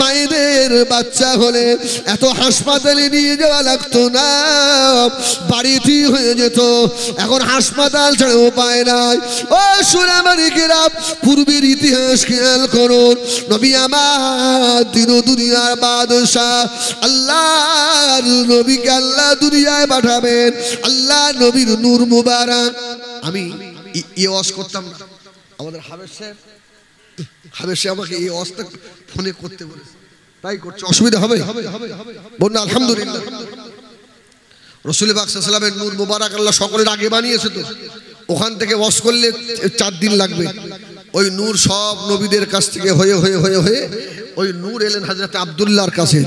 মায়েদের বাচ্চা হলে এত হাসপাতালে নিয়ে যাওয়া লাগতো না বাড়িতেই হয়ে যেত এখন হাসপাতাল ছাড়া উপায় নাই ও সুরামারিকেরা পূর্বের ইতিহাস খেয়াল করুন নবী আমার দিন দুনিয়ার বাদশাহ আল্লাহ নবীকে আল্লাহ দুনিয়ায় পাঠাবেন আল্লাহ নবীর নূর মুবারক আমি ইয়ে করতাম না আমাদের হাবের সাহেব আমাকে এই ফোনে করতে তাই করছে অসুবিধা হবে আলহামদুলিল্লাহ রসুল বাকসালামের নূর মুবারক আল্লাহ সকলের আগে বানিয়েছে তো ওখান থেকে ওয়াশ করলে চার দিন লাগবে ওই নূর সব নবীদের কাছ থেকে হয়ে হয়ে হয়ে হয়ে ওই নূর এলেন হাজরত আবদুল্লাহর কাছে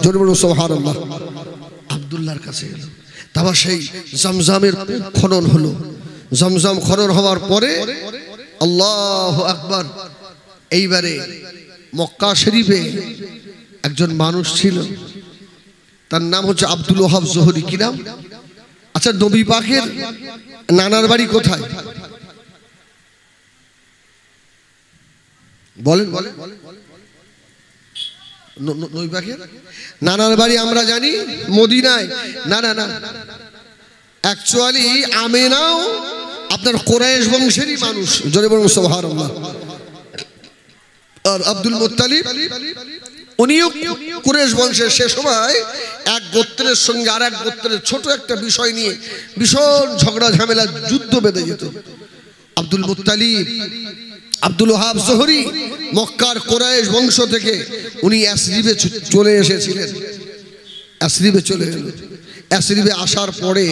আবদুল্লাহর কাছে তারপর সেই জমজামের খনন হলো জমজম খনন হওয়ার পরে আল্লাহ আকবর এইবারে মক্কা শরীফে একজন মানুষ ছিল তার নাম হচ্ছে আব্দুল ওহাব জোহরি কি নাম আচ্ছা নবী পাখের নানার বাড়ি কোথায় বলেন নানার বাড়ি আমরা জানি মদিনায় না না না অ্যাকচুয়ালি আমেনাও আপনার কোরআশ বংশেরই মানুষ জোরে বলুন সোহার আর আব্দুল মোত্তালিব উনিও কুরেশ বংশের সে সময় এক গোত্রের সঙ্গে আর এক গোত্রের ছোট একটা বিষয় নিয়ে ভীষণ ঝগড়া ঝামেলা যুদ্ধ বেঁধে যেত আব্দুল মুতালিব আব্দুল হাব জহরি মক্কার কোরআশ বংশ থেকে উনি অ্যাসরিবে চলে এসেছিলেন অ্যাসরিবে চলে এল অ্যাসরিবে আসার পরে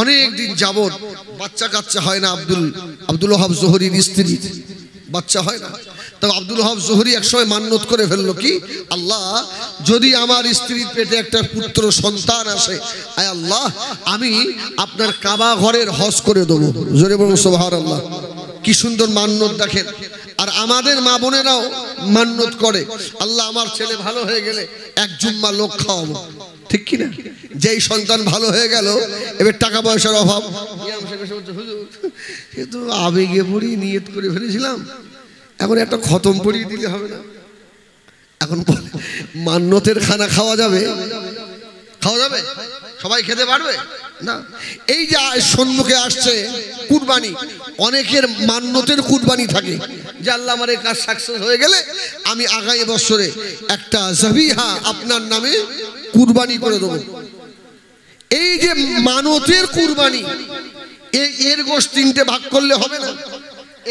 অনেক দিন যাবৎ বাচ্চা কাচ্চা হয় না আব্দুল আব্দুল হাব জহরির স্ত্রী বাচ্চা হয় না তবে আব্দুল হব জোহরি একসময় মান্যত করে ফেলল কি আল্লাহ যদি আমার স্ত্রীর পেটে একটা পুত্র সন্তান আসে আয় আল্লাহ আমি আপনার কাবা ঘরের হজ করে দেবো জোরে বলুন সোহার আল্লাহ কি সুন্দর মান্যত দেখেন আর আমাদের মা বোনেরাও মান্যত করে আল্লাহ আমার ছেলে ভালো হয়ে গেলে এক জুম্মা লোক খাওয়াবো ঠিক কিনা যেই সন্তান ভালো হয়ে গেল এবার টাকা পয়সার অভাব আবেগে পড়ি নিয়ত করে ফেলেছিলাম এখন একটা খতম পড়িয়ে দিলে হবে না এখন মান্যতের খানা খাওয়া যাবে খাওয়া যাবে সবাই খেতে পারবে না এই যে সম্মুখে আসছে কুরবানি অনেকের মান্যতের কুরবানি থাকে যে আল্লাহ আমার এই কাজ সাকসেস হয়ে গেলে আমি আগামী বছরে একটা জাবিহা আপনার নামে কুরবানি করে দেবো এই যে মানতের কুরবানি এর গোষ্ঠ তিনটে ভাগ করলে হবে না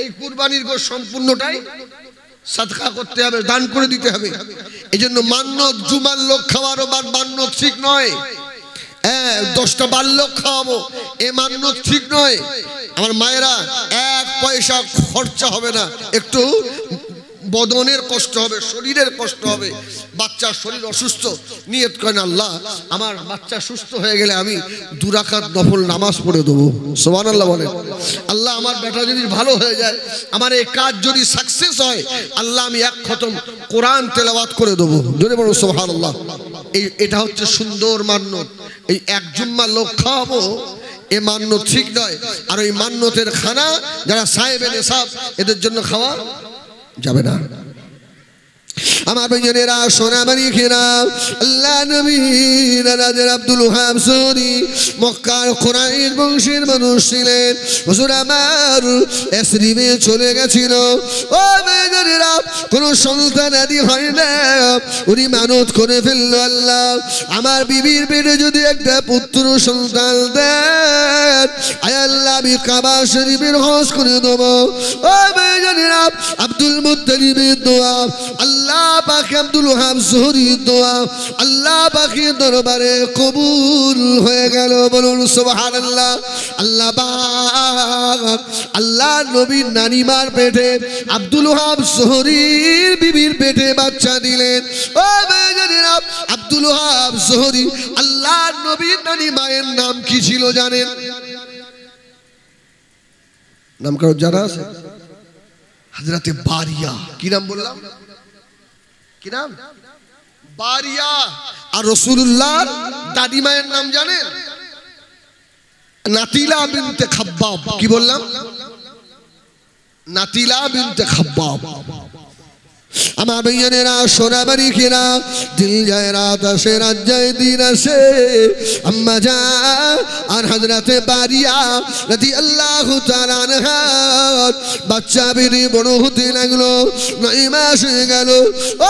এই কুরবানির গো সম্পূর্ণটাই সাদকা করতে হবে দান করে দিতে হবে এই জন্য মান্যত জুমার লোক খাওয়ারও বার মান্যত ঠিক নয় হ্যাঁ দশটা বার লোক খাওয়াবো এ মান্য ঠিক নয় আমার মায়েরা এক পয়সা খরচা হবে না একটু বদনের কষ্ট হবে শরীরের কষ্ট হবে বাচ্চার শরীর অসুস্থ নিয়ত করেন আল্লাহ আমার বাচ্চা সুস্থ হয়ে গেলে আমি দুরাকাত নফল নামাজ পড়ে দেবো সোহান আল্লাহ বলে আল্লাহ আমার বেটা যদি ভালো হয়ে যায় আমার এই কাজ যদি সাকসেস হয় আল্লাহ আমি এক খতম কোরআন তেলাওয়াত করে দেবো জোরে বলো সোহান আল্লাহ এই এটা হচ্ছে সুন্দর মান্যত এই এক জুম্মা লোক খাওয়াবো এ মান্য ঠিক নয় আর ওই মান্যতের খানা যারা সাহেব এনে এদের জন্য খাওয়া যাবে না আমার বঞ্জনেরা সোনা বানিয়ে খেলাম আল্লাহ নবীর আব্দুল হাম সরি মক্কার খোরাইশ বংশের মানুষ ছিলেন হুজুর আমার এসরিমে চলে গেছিল ও বেজনেরা কোন সন্তান আদি হয় না উনি মানত করে ফেললো আল্লাহ আমার বিবির পেটে যদি একটা পুত্র সন্তান দেয় আমি কাবা শরীফের করে দেবো আব্দুল দোয়া আল্লাহ পাখি আব্দুল হাম শহরির দোয়া আল্লাহ পাখি দরবারে কবুল হয়ে গেল বলুন সোহান আল্লাহ আল্লাহ আল্লাহ নবীর নানিমার পেটে আব্দুল হাম বিবির পেটে বাচ্চা দিলেন ও আব্দুল হাম সহরি আল্লাহ নবীর নানি মায়ের নাম কি ছিল জানেন নাম কারো যারা আছে হাজরাতে বারিয়া কি নাম বললাম কি নাম বারিয়া আর রসুল্লাহ দাদি মায়ের নাম জানেন নাতিলা বিনতে খাব্বাব কি বললাম নাতিলা বিনতে খাব্বাব আমার বেজনেরা সোনাবাড়ি কিনা দিল যায় রাত আসে রাত যায় দিন আসে আম্মা যা আর হাজরাতে বাড়িয়া রাতি আল্লাহ তালানহাত বাচ্চা বেড়ে বড় হতে লাগলো নয় মাস হয়ে গেল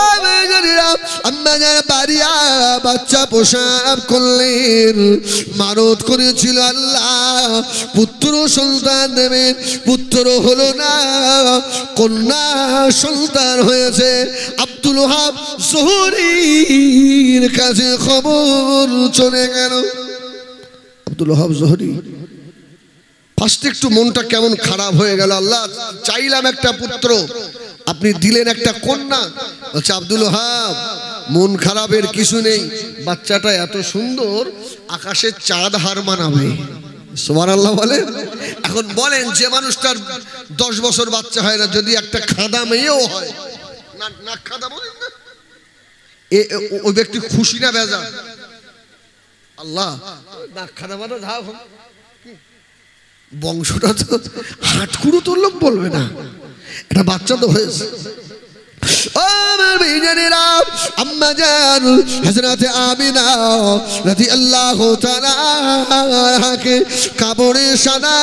ও বেজনেরা আম্মা যা বাড়িয়া বাচ্চা পোশাক করলেন মারত করেছিল আল্লাহ পুত্র সন্তান দেবেন পুত্র হলো না কন্যা সন্তান হয়েছে কাছে আব্দুল হাব জহরির কাছে খবর চলে গেল আব্দুল হাব জহরি ফার্স্ট একটু মনটা কেমন খারাপ হয়ে গেল আল্লাহ চাইলাম একটা পুত্র আপনি দিলেন একটা কন্যা বলছে আব্দুল হাব মন খারাপের কিছু নেই বাচ্চাটা এত সুন্দর আকাশে চাঁদ হার মানাবে সোমার আল্লাহ বলে এখন বলেন যে মানুষটার দশ বছর বাচ্চা হয় না যদি একটা খাঁদা মেয়েও হয় নাক্ষা দেবো ওই ব্যক্তি খুশি না বেজা আল্লাহ নাক্ষা দেবো না মানে বংশটা তো হাটকুড়ো তোর লোক বলবে না একটা বাচ্চা তো হয়েছে ও আম্মা সাদা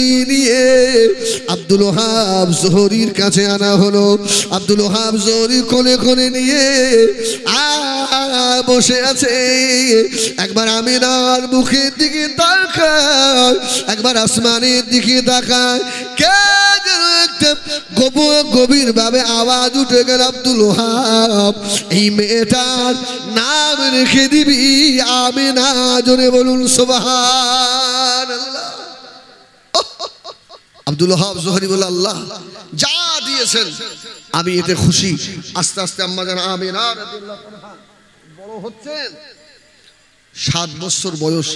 নিয়ে কাছে আনা হলো আব্দুল হাব জোহরি কোলে কোলে নিয়ে আ বসে আছে একবার আমিনার মুখের দিকে তাকায় একবার আসমানের দিকে তাকায় কে রাখতে গভীর ভাবে আওয়াজ উঠে গেল আব্দুল হাব এই মেয়েটার নাম রেখে দিবি আমি না জোরে বলুন সোবাহান আব্দুল হাব জহরি বলে আল্লাহ যা দিয়েছেন আমি এতে খুশি আস্তে আস্তে আম্মা জানা আমি না বড় হচ্ছেন সাত বছর বয়স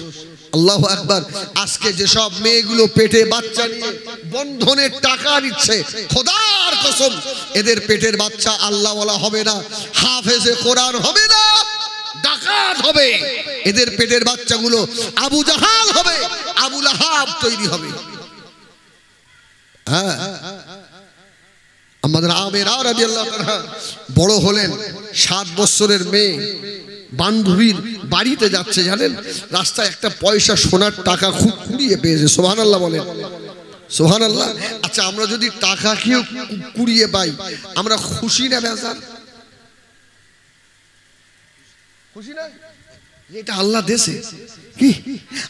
আল্লাহ একবার আজকে যেসব মেয়েগুলো পেটে বাচ্চা নিয়ে বন্ধনের টাকা নিচ্ছে খোদার কসম এদের পেটের বাচ্চা আল্লাহওয়ালা হবে না হাফেজে কোরআন হবে না ডাকাত হবে এদের পেটের বাচ্চাগুলো আবু জাহাল হবে আবু লাহাব তৈরি হবে হ্যাঁ আমাদের আমের আর বড় হলেন সাত বছরের মেয়ে বান্ধবীর বাড়িতে যাচ্ছে জানেন রাস্তায় একটা পয়সা সোনার টাকা খুব কুড়িয়ে পেয়েছে সোহান আল্লাহ বলেন সোহান আল্লাহ আচ্ছা আমরা যদি টাকা খেয়েও কুড়িয়ে পাই আমরা খুশি না বেজার খুশি না এটা আল্লাহ দেশে কি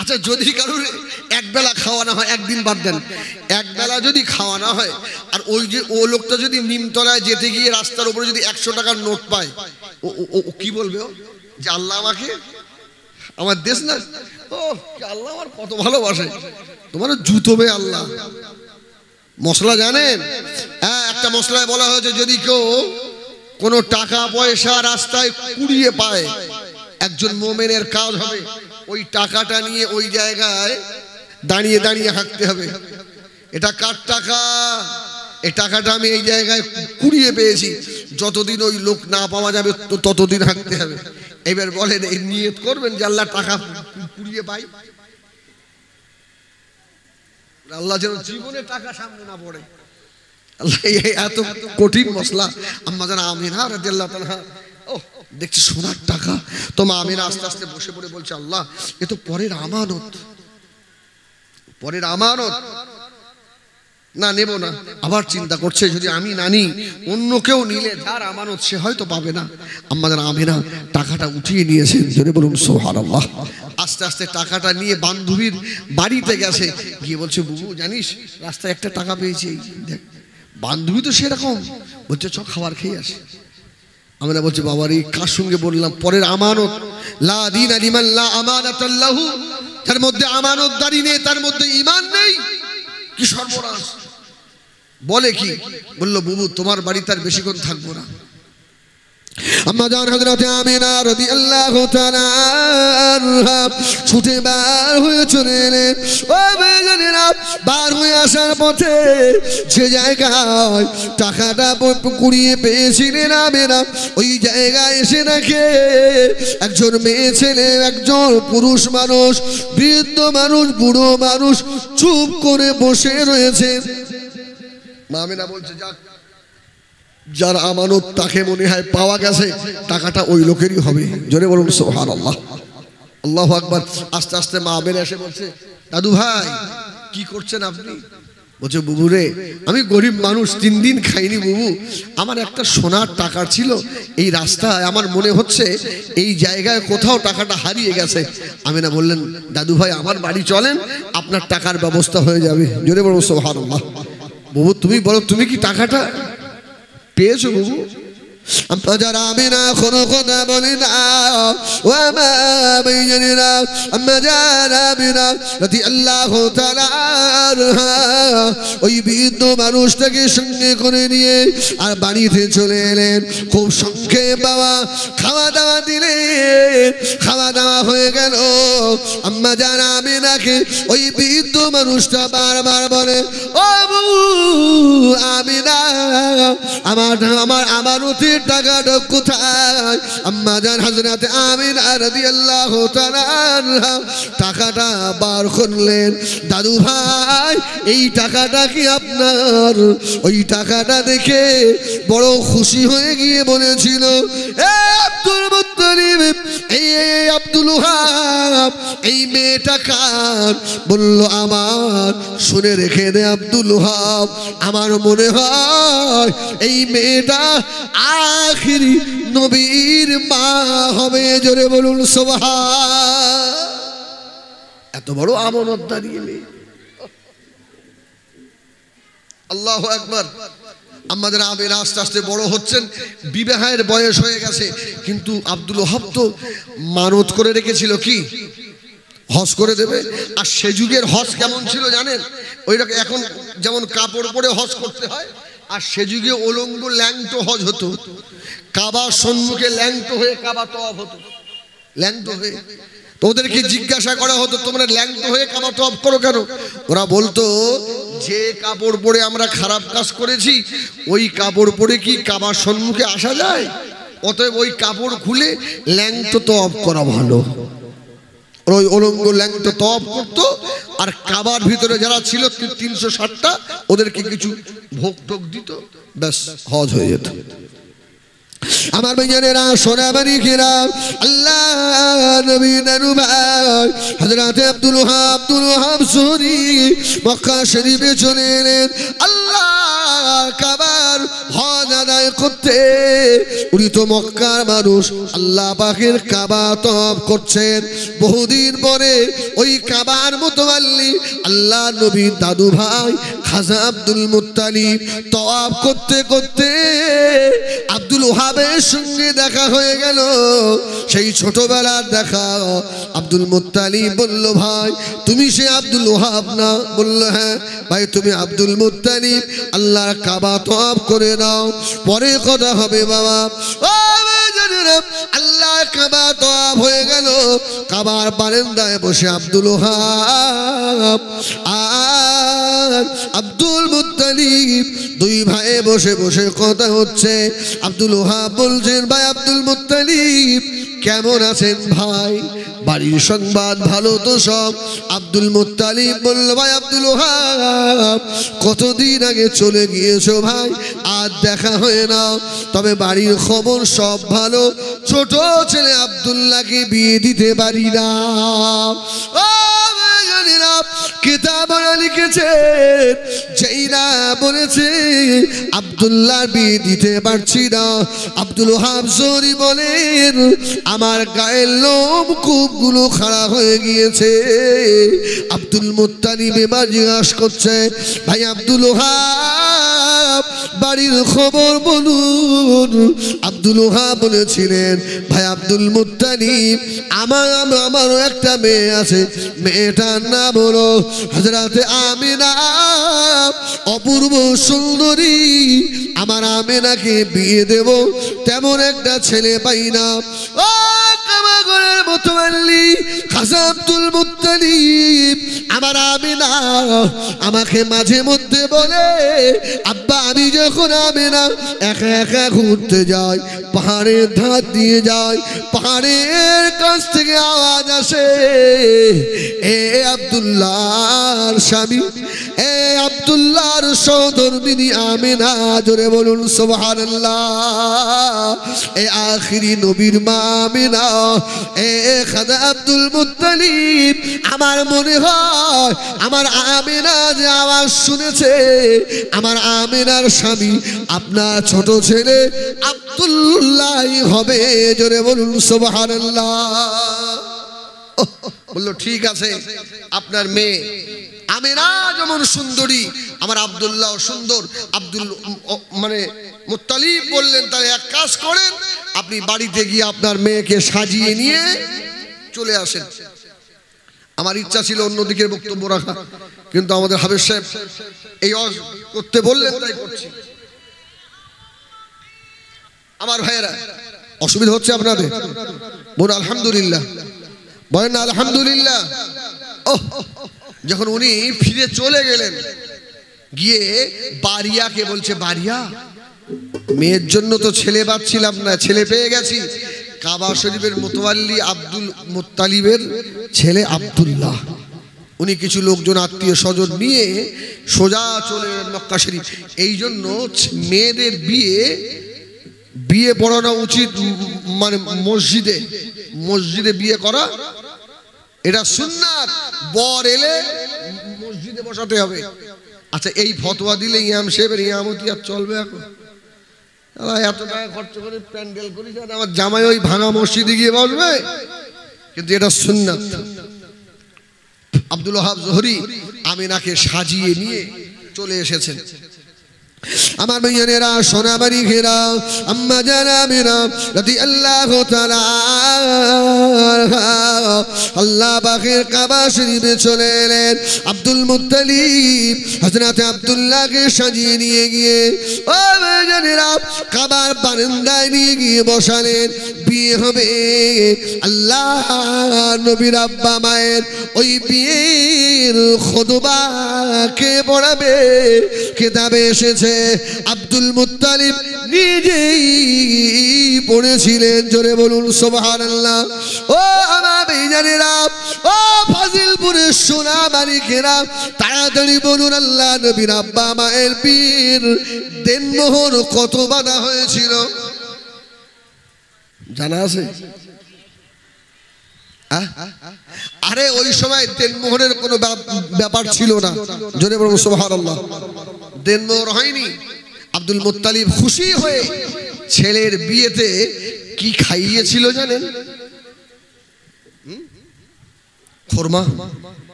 আচ্ছা যদি কারোর একবেলা খাওয়ানো হয় একদিন বাদ দেন একবেলা যদি খাওয়ানো হয় আর ওই যে ও লোকটা যদি নিমতলায় যেতে গিয়ে রাস্তার উপরে যদি একশো টাকার নোট পায় ও কি বলবে ও যে আল্লাহ আমাকে আমার দেশ না ও আল্লাহ আমার কত ভালোবাসে তোমার জুতো বে আল্লাহ মশলা জানেন হ্যাঁ একটা মশলায় বলা হয়েছে যদি কেউ কোনো টাকা পয়সা রাস্তায় কুড়িয়ে পায় একজন মোমেনের কাজ হবে ওই টাকাটা নিয়ে ওই জায়গায় দাঁড়িয়ে দাঁড়িয়ে হাঁকতে হবে এটা কার টাকা এই টাকাটা আমি এই জায়গায় কুড়িয়ে পেয়েছি যতদিন ওই লোক না পাওয়া যাবে ততদিন হাঁটতে হবে এবার বলেন এই নিয়ত করবেন যে আল্লাহ টাকা কুড়িয়ে পাই আল্লাহ যেন জীবনে টাকা সামনে না পড়ে আল্লাহ এত কঠিন মশলা আম্মা যেন আমিনা রাজিয়াল্লাহ তালা ও দেখছি সোনার টাকা তো মা আমিনা আস্তে আস্তে বসে পড়ে বলছে আল্লাহ এ তো পরের আমানত পরের আমানত না নেব না আবার চিন্তা করছে যদি আমি না নিই অন্য কেউ নিলে যার আমানত সে হয়তো পাবে না আমাদের আমিনা টাকাটা উঠিয়ে নিয়েছেন জোরে বলুন সোহার আল্লাহ আস্তে আস্তে টাকাটা নিয়ে বান্ধবীর বাড়িতে গেছে গিয়ে বলছে বুবু জানিস রাস্তায় একটা টাকা পেয়েছি দেখ বান্ধবী তো সেরকম বলছে চ খাবার খেয়ে আসে আমরা বলছি বাবার এই কার সঙ্গে বললাম পরের আমানত লা দিন আলিমাল্লা আমানাত তার মধ্যে আমানতদারি নেই তার মধ্যে ইমান নেই কি সর্বনাশ বলে কি বলল বুবু তোমার বাড়িতে আর বেশিক্ষণ থাকবো না ছুটে বার বার হয়ে আসার পথে টাকাটা ওই জায়গায় এসে একজন মেয়ে ছেলে একজন পুরুষ মানুষ বৃদ্ধ মানুষ বুড়ো মানুষ চুপ করে বসে রয়েছে মামিনা বলছে যাক যার আমানত তাকে মনে হয় পাওয়া গেছে টাকাটা ওই লোকেরই হবে জোরে বলুন সোহান আল্লাহ আল্লাহ আকবর আস্তে আস্তে মা আমের এসে বলছে দাদু ভাই কি করছেন আপনি বলছে বুবু রে আমি গরিব মানুষ তিন দিন খাইনি বুবু আমার একটা সোনার টাকার ছিল এই রাস্তায় আমার মনে হচ্ছে এই জায়গায় কোথাও টাকাটা হারিয়ে গেছে আমি না বললেন দাদু ভাই আমার বাড়ি চলেন আপনার টাকার ব্যবস্থা হয়ে যাবে জোরে বলুন সোহান আল্লাহ বাবু তুমি বলো তুমি কি টাকাটা পেয়েছো বাবু আমরা যারা আমি না কোনো কথা বলি না ও আমি ওই বৃদ্ধ মানুষটাকে সঙ্গে করে নিয়ে আর বাড়িতে চলে এলেন খুব সংক্ষেপ বাবা খাওয়া দাওয়া দিলে খাওয়া দাওয়া হয়ে গেল আম্মা যারা আমি নাকি ওই বৃদ্ধ মানুষটা বারবার বলে ও আমি না আমার আমার আমার উচিত টাকাটা কোথায় আম্মা হাজরাতে আমিন রাদিয়াল্লাহু তাআলা টাকাটা বার করলেন দাদু ভাই এই টাকাটা কি আপনার ওই টাকাটা দেখে বড় খুশি হয়ে গিয়ে বলেছিল এ এই মেয়েটা কার বললো আমার শুনে রেখে দে আব্দুল হাব আমার মনে হয় এই মেয়েটা আর আখিরি নবীর মা হবে জোরে বলুন সোভা এত বড় আমানত দাঁড়িয়ে আল্লাহ একবার আমাদের আবির আস্তে আস্তে বড় হচ্ছেন বিবাহের বয়স হয়ে গেছে কিন্তু আব্দুল হব তো মানত করে রেখেছিল কি হজ করে দেবে আর সে যুগের হজ কেমন ছিল জানেন ওই এখন যেমন কাপড় পরে হজ করতে হয় আর সে যুগে অলঙ্গ ল্যাংটো হজ হতো কাবার সম্মুখে ল্যাংটো হয়ে কাবা তফ হতো ল্যাংটো হয়ে তোদেরকে জিজ্ঞাসা করা হতো তোমরা ল্যাংটো হয়ে কাবা টপ করো কেন ওরা বলতো যে কাপড় পরে আমরা খারাপ কাজ করেছি ওই কাপড় পরে কি কাবার সম্মুখে আসা যায় অতএব ওই কাপড় খুলে ল্যাংটো তো অফ করা ভালো ওই অলঙ্গ তপ আর কাবার ভিতরে যারা ছিল তিনশো ষাটটা ওদেরকে কিছু ভোগ টোক দিত ব্যাস হজ হয়ে যেত আমার বেজনেরা সোনা বাড়ি আল্লাহ নবী রুবাই হযরতে আব্দুল ওয়াহাব আব্দুল ওয়াহাব সরি মক্কা শরীফে চলে এলেন আল্লাহ কাবার হজ আদায় করতে উনি তো মক্কার মানুষ আল্লাহ পাখির কাবা তব করছেন বহুদিন পরে ওই কাবার মতো আল্লি আল্লাহ নবীর দাদু ভাই খাজা আব্দুল মুতালিব তব করতে করতে আব্দুল ওহাবের সঙ্গে দেখা হয়ে গেল সেই ছোটবেলার দেখা আব্দুল মুতালিব বলল ভাই তুমি সে আব্দুল ওহাব না বললো হ্যাঁ ভাই তুমি আব্দুল মুতালিব আল্লাহ আল্লাহর কাবা তো করে নাও পরে কথা হবে বাবা ও আল্লাহ কাবা তো হয়ে গেল কাবার বারেন্দায় বসে আব্দুল হাব আ আব্দুল মুতালিব দুই ভাই বসে বসে কথা হচ্ছে আব্দুল ওহা বলছেন ভাই আব্দুল মুতালিব কেমন আছেন ভাই বাড়ির সংবাদ ভালো তো সব আব্দুল মুতালিব বলল ভাই আব্দুল ওহাব কতদিন আগে চলে গিয়েছো ভাই আর দেখা হয় না তবে বাড়ির খবর সব ভালো ছোট ছেলে আবদুল্লাহকে বিয়ে দিতে পারি না কিতাবরা লিখেছেন যেই না বলেছে আবদুল্লাহ বিয়ে দিতে পারছি না আব্দুল হাবসরি বলেন আমার গায়ের লোম কূপগুলো খাড়া হয়ে গিয়েছে আব্দুল মোত্তানি বেমার জিজ্ঞাসা করছে ভাই আব্দুল হাব বাড়ির খবর বলুন আব্দুল হা বলেছিলেন ভাই আব্দুল মুতালিম আমার আমারও একটা মেয়ে আছে মেয়েটার নাম হলো হাজরাতে আমিনা অপূর্ব সুন্দরী আমার আমিনাকে বিয়ে দেব তেমন একটা ছেলে পাই না ও আমার আমিনা আমাকে মাঝে মধ্যে বলে আব্বা আমি যখন আমিনা একা ঘুরতে যাই পাহাড়ের ধার দিয়ে যাই পাহাড়ের কাছ থেকে আওয়াজ আসে এ আবদুল্লাহর স্বামী এ আবদুল্লাহর সহধর্মিনী আমিনা জোরে বলুন সোহার এ আখিরি নবীর মা আমিনা এ আব্দুল মুতালিব আমার মনে হয় আমার আমিনা যে আওয়াজ শুনেছে আমার আমিনার স্বামী আপনার ছোট ছেলে আব্দুল্লাহ হবে জোরে বলুন সোবাহান্লাহ বললো ঠিক আছে আপনার মেয়ে আমেরা যেমন সুন্দরী আমার আবদুল্লাহ সুন্দর আব্দুল মানে মুতালিব বললেন তাহলে এক কাজ করেন আপনি বাড়িতে গিয়ে আপনার মেয়েকে সাজিয়ে নিয়ে চলে আসেন আমার ইচ্ছা ছিল অন্যদিকে বক্তব্য রাখা কিন্তু আমাদের হাবের সাহেব এই করতে বললেন তাই করছি আমার ভাইয়েরা অসুবিধা হচ্ছে আপনাদের বোন আলহামদুলিল্লাহ বলেন আলহামদুলিল্লাহ ও যখন উনি ফিরে চলে গেলেন গিয়ে কে বলছে বারিয়া মেয়ের জন্য তো ছেলে পাচ্ছিলাম না ছেলে পেয়ে গেছি কাবা শরীফের মোতওয়াল্লি আব্দুল মোত্তালিবের ছেলে আবদুল্লাহ উনি কিছু লোকজন আত্মীয় স্বজন নিয়ে সোজা চলে মক্কা শরীফ এই জন্য মেয়েদের বিয়ে বিয়ে পড়ানো উচিত মানে মসজিদে মসজিদে বিয়ে করা এটা সুন্নাত বর এলে মসজিদে বসাতে হবে আচ্ছা এই ফতোয়া দিলে ইয়াম সাহেবের ইয়ামতি আর চলবে এখন এত টাকা খরচ করে প্যান্ডেল করিস আর আমার জামাই ওই ভাঙা মসজিদে গিয়ে বসবে কিন্তু এটা সুন্নাত আব্দুল হাব জহরি আমিনাকে সাজিয়ে নিয়ে চলে এসেছেন আমার মেয়েরা সোনাবাড়ি ঘেরা আম্মা জানা মেরা রাতি আল্লাহ আল্লাহ বাঘের কাবা শরীফে চলে এলেন আব্দুল মুতালিব হজরাতে আবদুল্লাহকে সাজিয়ে নিয়ে গিয়ে ও মেয়েরা কাবার বারান্দায় নিয়ে গিয়ে বসালেন বিয়ে হবে আল্লাহ নবীর আব্বা মায়ের ওই বিয়ের খোদবা কে পড়াবে কেতাবে এসেছে আব্দুল মুতালিব নিজেই পড়েছিলেন জোরে বলুন সোবাহান আল্লাহ ও আমার বেজানেরা ও সোনা মালিকেরা তাড়াতাড়ি বলুন আল্লাহ নবীর আব্বা মায়ের পীর দেনমোহর কত বাধা হয়েছিল জানা আছে আরে ওই সময় দেনমোহনের কোনো ব্যাপার ছিল না জোরে বলবো সোহার আল্লাহ দেনমোহর হয়নি আব্দুল মোত্তালিব খুশি হয়ে ছেলের বিয়েতে কি খাইয়েছিল জানেন খোরমা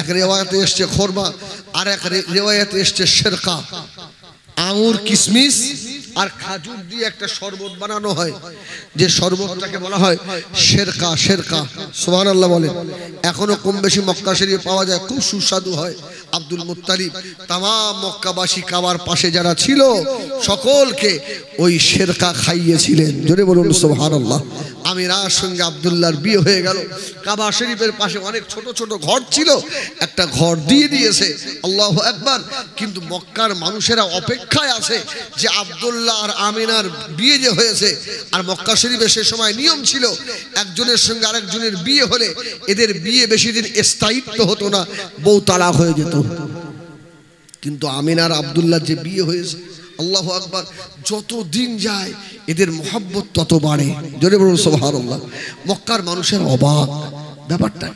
এক রেওয়ায়তে এসছে খোরমা আর এক রেওয়ায়তে এসছে শেরকা আঙুর কিশমিশ আর খাজুর দিয়ে একটা শরবত বানানো হয় যে শরবতটাকে বলা হয় শেরকা শেরকা সোহান আল্লাহ বলে এখনও কম বেশি মক্কা সেরিয়ে পাওয়া যায় খুব সুস্বাদু হয় আব্দুল মুতালিব তামাম মক্কাবাসী কাবার পাশে যারা ছিল সকলকে ওই শেরকা খাইয়েছিলেন জোরে বলুন সোহান আল্লাহ আমিরার সঙ্গে আবদুল্লার বিয়ে হয়ে গেল কাবা শরীফের পাশে অনেক ছোট ছোট ঘর ছিল একটা ঘর দিয়ে দিয়েছে আল্লাহ একবার কিন্তু মক্কার মানুষেরা অপেক্ষায় আছে যে আবদুল্লাহ আর আমিনার বিয়ে যে হয়েছে আর মক্কা শরীফে সে সময় নিয়ম ছিল একজনের সঙ্গে আরেকজনের বিয়ে হলে এদের বিয়ে বেশি দিন স্থায়িত্ব হতো না বউ তালাক হয়ে যেত কিন্তু আমিনার আবদুল্লাহ যে বিয়ে হয়েছে আল্লাহ আকবর যত দিন যায় এদের মহাব্বত তত বাড়ে জোরে বলুন সব হার মক্কার মানুষের অবাক ব্যাপারটা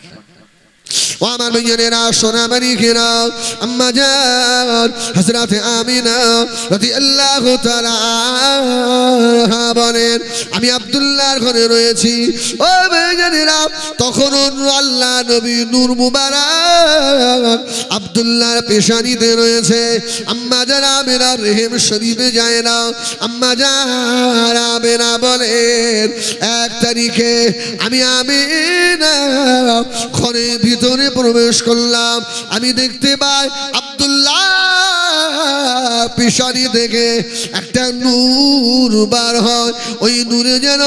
ও আমার বিজনেরা সোনামারি ঘেরা আম্মা যান হজরাতে আমিনা রতি আল্লাহ বলেন আমি আবদুল্লাহর ঘরে রয়েছি ও বেজনেরা তখন আল্লাহ নবী নূর মুবারক আব্দুল্লাহর পেশানিতে রয়েছে আম্মা যারা আমেরা রেহেম শরীফে যায় না আম্মা যারা আমেরা বলেন এক তারিখে আমি আমিনা ঘরের ভিতরে প্রবেশ করলাম আমি দেখতে পাই আব্দুল্লাহ পিসারি থেকে একটা নূর বার হয় ওই নূরে যেন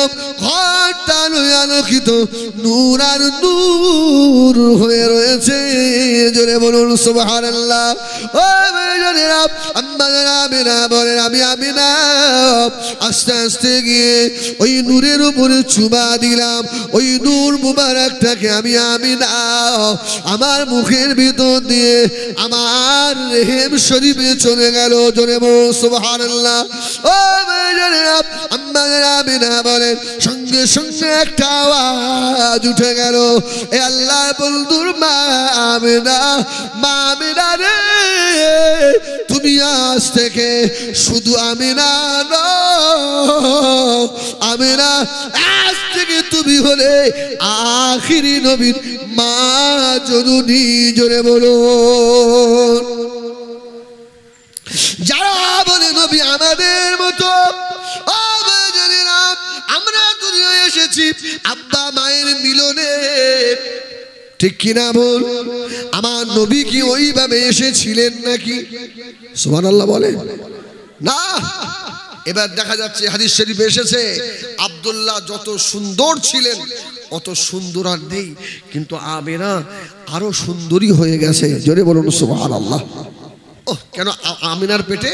ঘরটা আলোকিত নূর আর নূর হয়ে রয়েছে জোরে বলুন সুবহানাল্লাহ ও জনেরা আম্মা জনাবেরা বলেন আমি আমি না আস্তে আস্তে গিয়ে ওই নূরের উপরে চুবা দিলাম ওই নূর মুবারকটাকে আমি আমি না আমার মুখের ভিতর দিয়ে আমার রেহেম শরীফে চলে গেল গেল জোরে সুবহানাল্লাহ বলেন সঙ্গে সঙ্গে একটা আওয়াজ উঠে গেল এ আল্লাহ বন্ধুর মা রে তুমি আজ থেকে শুধু আমি না আমি না আজ থেকে তুমি হলে আখিরি নবীন মা জরুরি জোরে বলো বলে নবী আমাদের মতো আমরা দুনিয়ায় এসেছি আব্বা মায়ের মিলনে ঠিক কিনা বল আমার নবী কি ওইভাবে এসেছিলেন নাকি সুমান আল্লাহ বলে না এবার দেখা যাচ্ছে হাদিস শরীফ এসেছে আবদুল্লাহ যত সুন্দর ছিলেন অত সুন্দর আর নেই কিন্তু আবেরা আরো সুন্দরী হয়ে গেছে জোরে বলুন সুবহানাল্লাহ আল্লাহ ও কেন আমিনার পেটে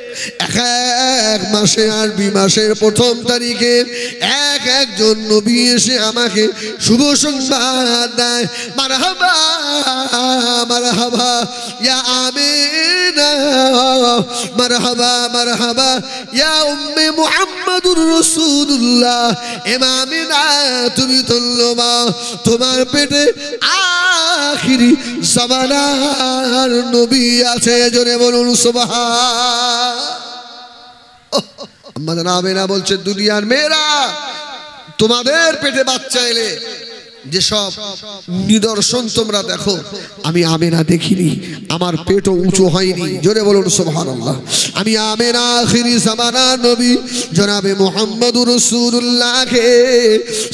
এক এক মাসে বি মাসের প্রথম তারিখে এক একজন নবী এসে আমাকে শুভ সংবাদ দেয় মার হাবা মার হাবা ইয়া আমে মার হাবা মার হাবা ইয়া উম্মে মুহাম্মাদুর রসুদুল্লাহ এমামে না তুমি ধন্যবা তোমার পেটে আখিরি সবানার নবী আছে জোরে বলুন সুবাহ আম্মা জানা না বলছে দুনিয়ার মেয়েরা তোমাদের পেটে বাচ্চা এলে যেসব নিদর্শন তোমরা দেখো আমি আমেনা দেখিনি আমার পেটও উঁচু হয়নি জোরে বলুন সুবহানাল্লাহ আমি আমেনা আখিরি জামানা নবী জনাবে মোহাম্মদ রসুল্লাহকে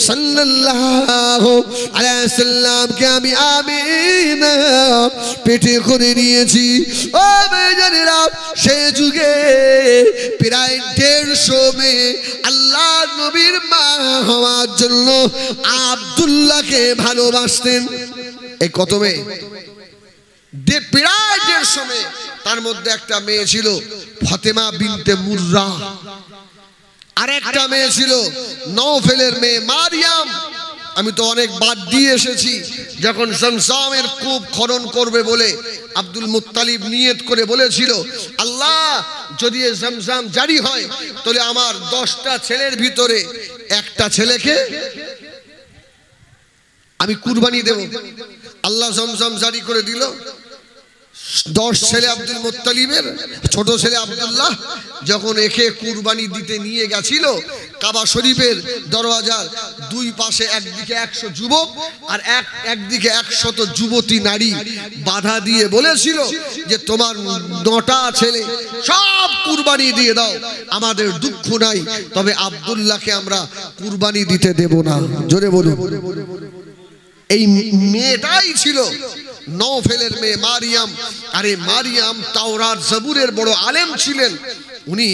সাল্লাল্লাহু আলাইহি আমি আমেনা পেটে করে নিয়েছি ও বেজানেরা সে যুগে প্রায় দেড়শো মেয়ে আল্লাহ নবীর মা হওয়ার জন্য আব্দুল্লাহ আল্লাহকে ভালোবাসতেন এই কত মেয়ে প্রায় দেড়শো মেয়ে তার মধ্যে একটা মেয়ে ছিল ফতেমা বিনতে মুর্রা আরেকটা মেয়ে ছিল মেয়ে মারিয়াম আমি তো অনেক বাদ দিয়ে এসেছি যখন সংসামের কূপ খনন করবে বলে আব্দুল মুতালিব নিয়ত করে বলেছিল আল্লাহ যদি জারি হয় তাহলে আমার দশটা ছেলের ভিতরে একটা ছেলেকে আমি কুরবানি দেব আল্লাহ জমজম জারি করে দিল দশ ছেলে আব্দুল মোত্তালিমের ছোট ছেলে আবদুল্লাহ যখন একে কুরবানি দিতে নিয়ে গেছিল কাবা শরীফের দরওয়াজার দুই পাশে একদিকে একশো যুবক আর এক একদিকে একশত যুবতী নারী বাধা দিয়ে বলেছিল যে তোমার নটা ছেলে সব কুরবানি দিয়ে দাও আমাদের দুঃখ নাই তবে আবদুল্লাহকে আমরা কুরবানি দিতে দেব না জোরে বলে এই মেয়েটাই ছিল নফেলের মেয়ে মারিয়াম আরে মারিয়াম তাওরার জবুরের বড় আলেম ছিলেন উনি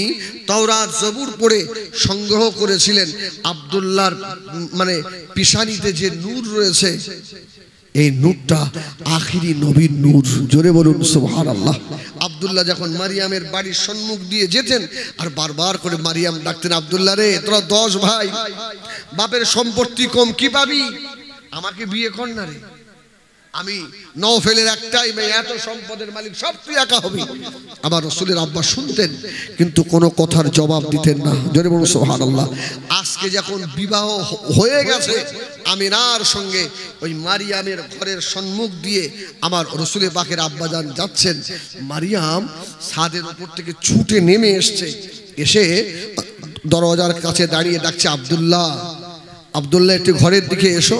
তাওরার জবুর পড়ে সংগ্রহ করেছিলেন আবদুল্লার মানে পিসানিতে যে নূর রয়েছে এই নূরটা আখিরি নবীর নূর জোরে বলুন সোহার আল্লাহ আবদুল্লাহ যখন মারিয়ামের বাড়ির সম্মুখ দিয়ে যেতেন আর বারবার করে মারিয়াম ডাকতেন আবদুল্লাহ রে তোরা দশ ভাই বাপের সম্পত্তি কম কি পাবি আমাকে বিয়ে কর না রে আমি ফেলের একটাই মেয়ে এত সম্পদের মালিক সব তুই একা হবে আমার রসুলের আব্বা শুনতেন কিন্তু কোনো কথার জবাব দিতেন না জরে বলুন সোহান আল্লাহ আজকে যখন বিবাহ হয়ে গেছে আমিনার সঙ্গে ওই মারিয়ামের ঘরের সম্মুখ দিয়ে আমার রসুলের পাখের যান যাচ্ছেন মারিয়াম ছাদের উপর থেকে ছুটে নেমে এসছে এসে দরজার কাছে দাঁড়িয়ে ডাকছে আবদুল্লাহ আবদুল্লাহ একটি ঘরের দিকে এসো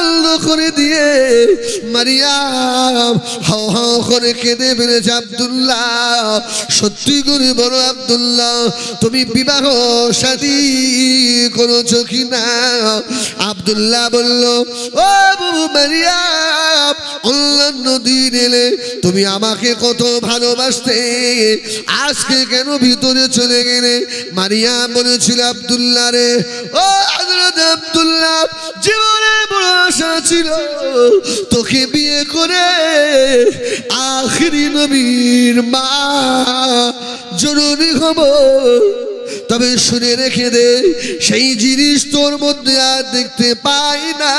বন্ধ করে দিয়ে মারিয়াম হাও হাও করে কেঁদে ফেলেছে আবদুল্লাহ সত্যি করে বড় আবদুল্লাহ তুমি বিবাহ সাদি করেছো কি না আবদুল্লাহ বলল ও মারিয়াম অন্যান্য দিন এলে তুমি আমাকে কত ভালোবাসতে আজকে কেন ভিতরে চলে গেলে মারিয়াম বলেছিল আবদুল্লাহ রে ও আবদুল্লাহ জীবনে বড় আশা ছিল তোকে বিয়ে করে আখরি নবীর মা জরুরি খবর তবে শুনে রেখে দে সেই জিনিস তোর মধ্যে আর দেখতে পাই না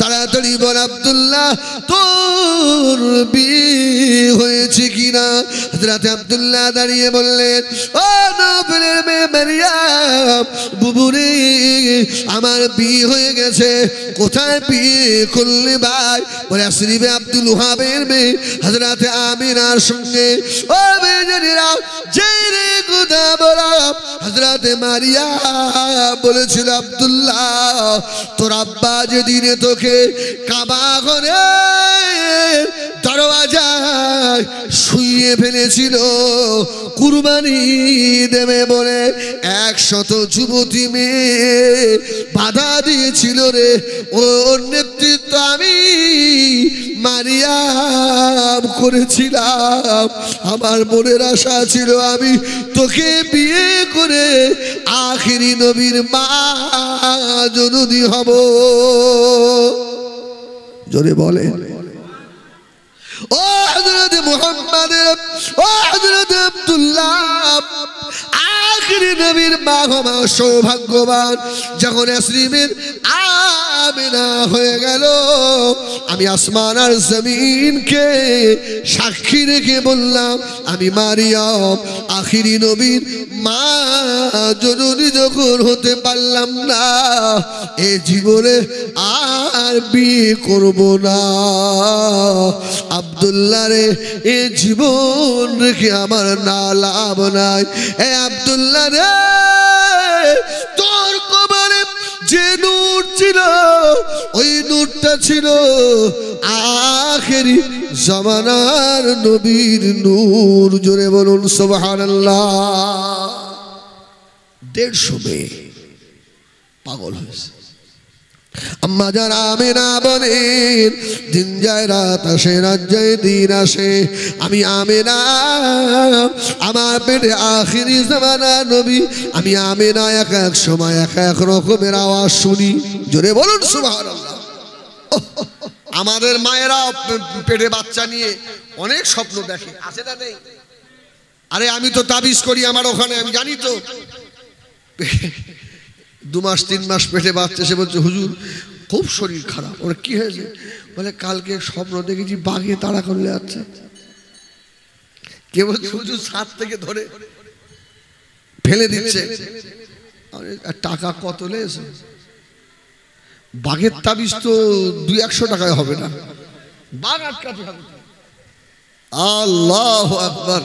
তাড়াতাড়ি বল আবদুল্লাহ তোর বিয়ে হয়েছে কিনা হজরাতে আবদুল্লাহ দাঁড়িয়ে বললেন ও নবরের মেয়ে মারিয়াম বুবুরে আমার বিয়ে হয়ে গেছে কোথায় বিয়ে করলে ভাই বলে শ্রীবে আব্দুল হাবের মেয়ে হাজরাতে আমিনার সঙ্গে ও মেয়ে জেরে যে রে গুদা বলা হজরাতে মারিয়া বলেছিল আবদুল্লাহ তোর আব্বা যেদিনে তোকে কাবা করে দরওয়াজায় শুয়ে ফেলেছিল কুরবানি দেবে বলে একশত যুবতী মেয়ে বাধা দিয়েছিল রে ওর নেতৃত্ব আমি মারিয়াম করেছিলাম আমার মনের আশা ছিল আমি তোকে বিয়ে করে আখিরি নবীর মা জননী হব জোরে বলে ও হজরত মোহাম্মদ ও হজরত আব্দুল্লাহ আখরি নবীর মা হমা সৌভাগ্যবান যখন এসরিমের আমিনা হয়ে গেল আমি আসমান আর জমিনকে সাক্ষী রেখে বললাম আমি মারিয়াম আখিরি নবীর মা জরুরি যখন হতে পারলাম না এ জীবনে আর বিয়ে করব না আবদুল্লাহ রে এ জীবন রেখে আমার না লাভ নাই এ আবদুল্লাহ রে তোর কবরে যে নূর ছিল ওই নূরটা ছিল আখেরি জমানার নবীর নূর জোরে বলুন সুবহানাল্লাহ দেড়শো মেয়ে পাগল হয়েছে আম্মা যারা আমি না বলেন দিন যায় রাত আসে রাত যায় দিন আসে আমি আমি না আমার পেটে আখিরি জমানা নবী আমি আমি না এক এক সময় এক এক রকমের আওয়াজ শুনি জোরে বলুন সুভার আমাদের মায়েরা পেটে বাচ্চা নিয়ে অনেক স্বপ্ন দেখে আছে না নেই আরে আমি তো তাবিজ করি আমার ওখানে আমি জানি তো দু মাস তিন মাস পেটে বাচ্চা সে বলছে হুজুর খুব শরীর খারাপ ওর কি হয়েছে বলে কালকে স্বপ্ন দেখেছি বাঘে তাড়া করলে আচ্ছা কে বলছে হুজুর সাত থেকে ধরে ফেলে দিচ্ছে টাকা কত লেছে বাঘের তাবিজ তো দুই একশো টাকায় হবে না বাঘ আটকাতে হবে আল্লাহ আকবার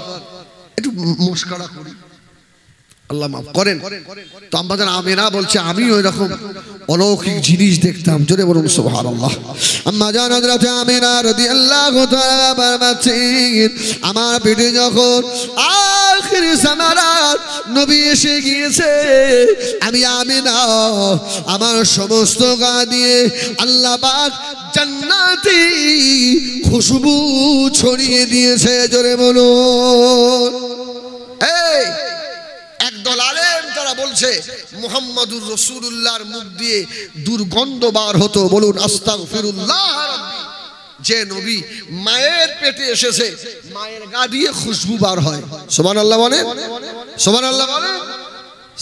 একটু মস্কারা করি আল্লাহ মাফ করেন তো আমাদের আমেরা বলছে আমি ওই রকম অলৌকিক জিনিস দেখতাম জোরে বলুন সুবহান আল্লাহ আম্মা জান আমেরা আমেনা রদি আল্লাহ আমার পেটে যখন আখির সামারাত নবী এসে গিয়েছে আমি আমেনা আমার সমস্ত গা দিয়ে আল্লাহ পাক জান্নাতি খুশবু ছড়িয়ে দিয়েছে জোরে বলুন এই সকল আলেম তারা বলছে মোহাম্মদুর রসুল্লাহর মুখ দিয়ে দুর্গন্ধ বার হতো বলুন আস্তাক ফিরুল্লাহ যে নবী মায়ের পেটে এসেছে মায়ের গা দিয়ে খুশবু বার হয় সোমান আল্লাহ বলে সোমান আল্লাহ বলে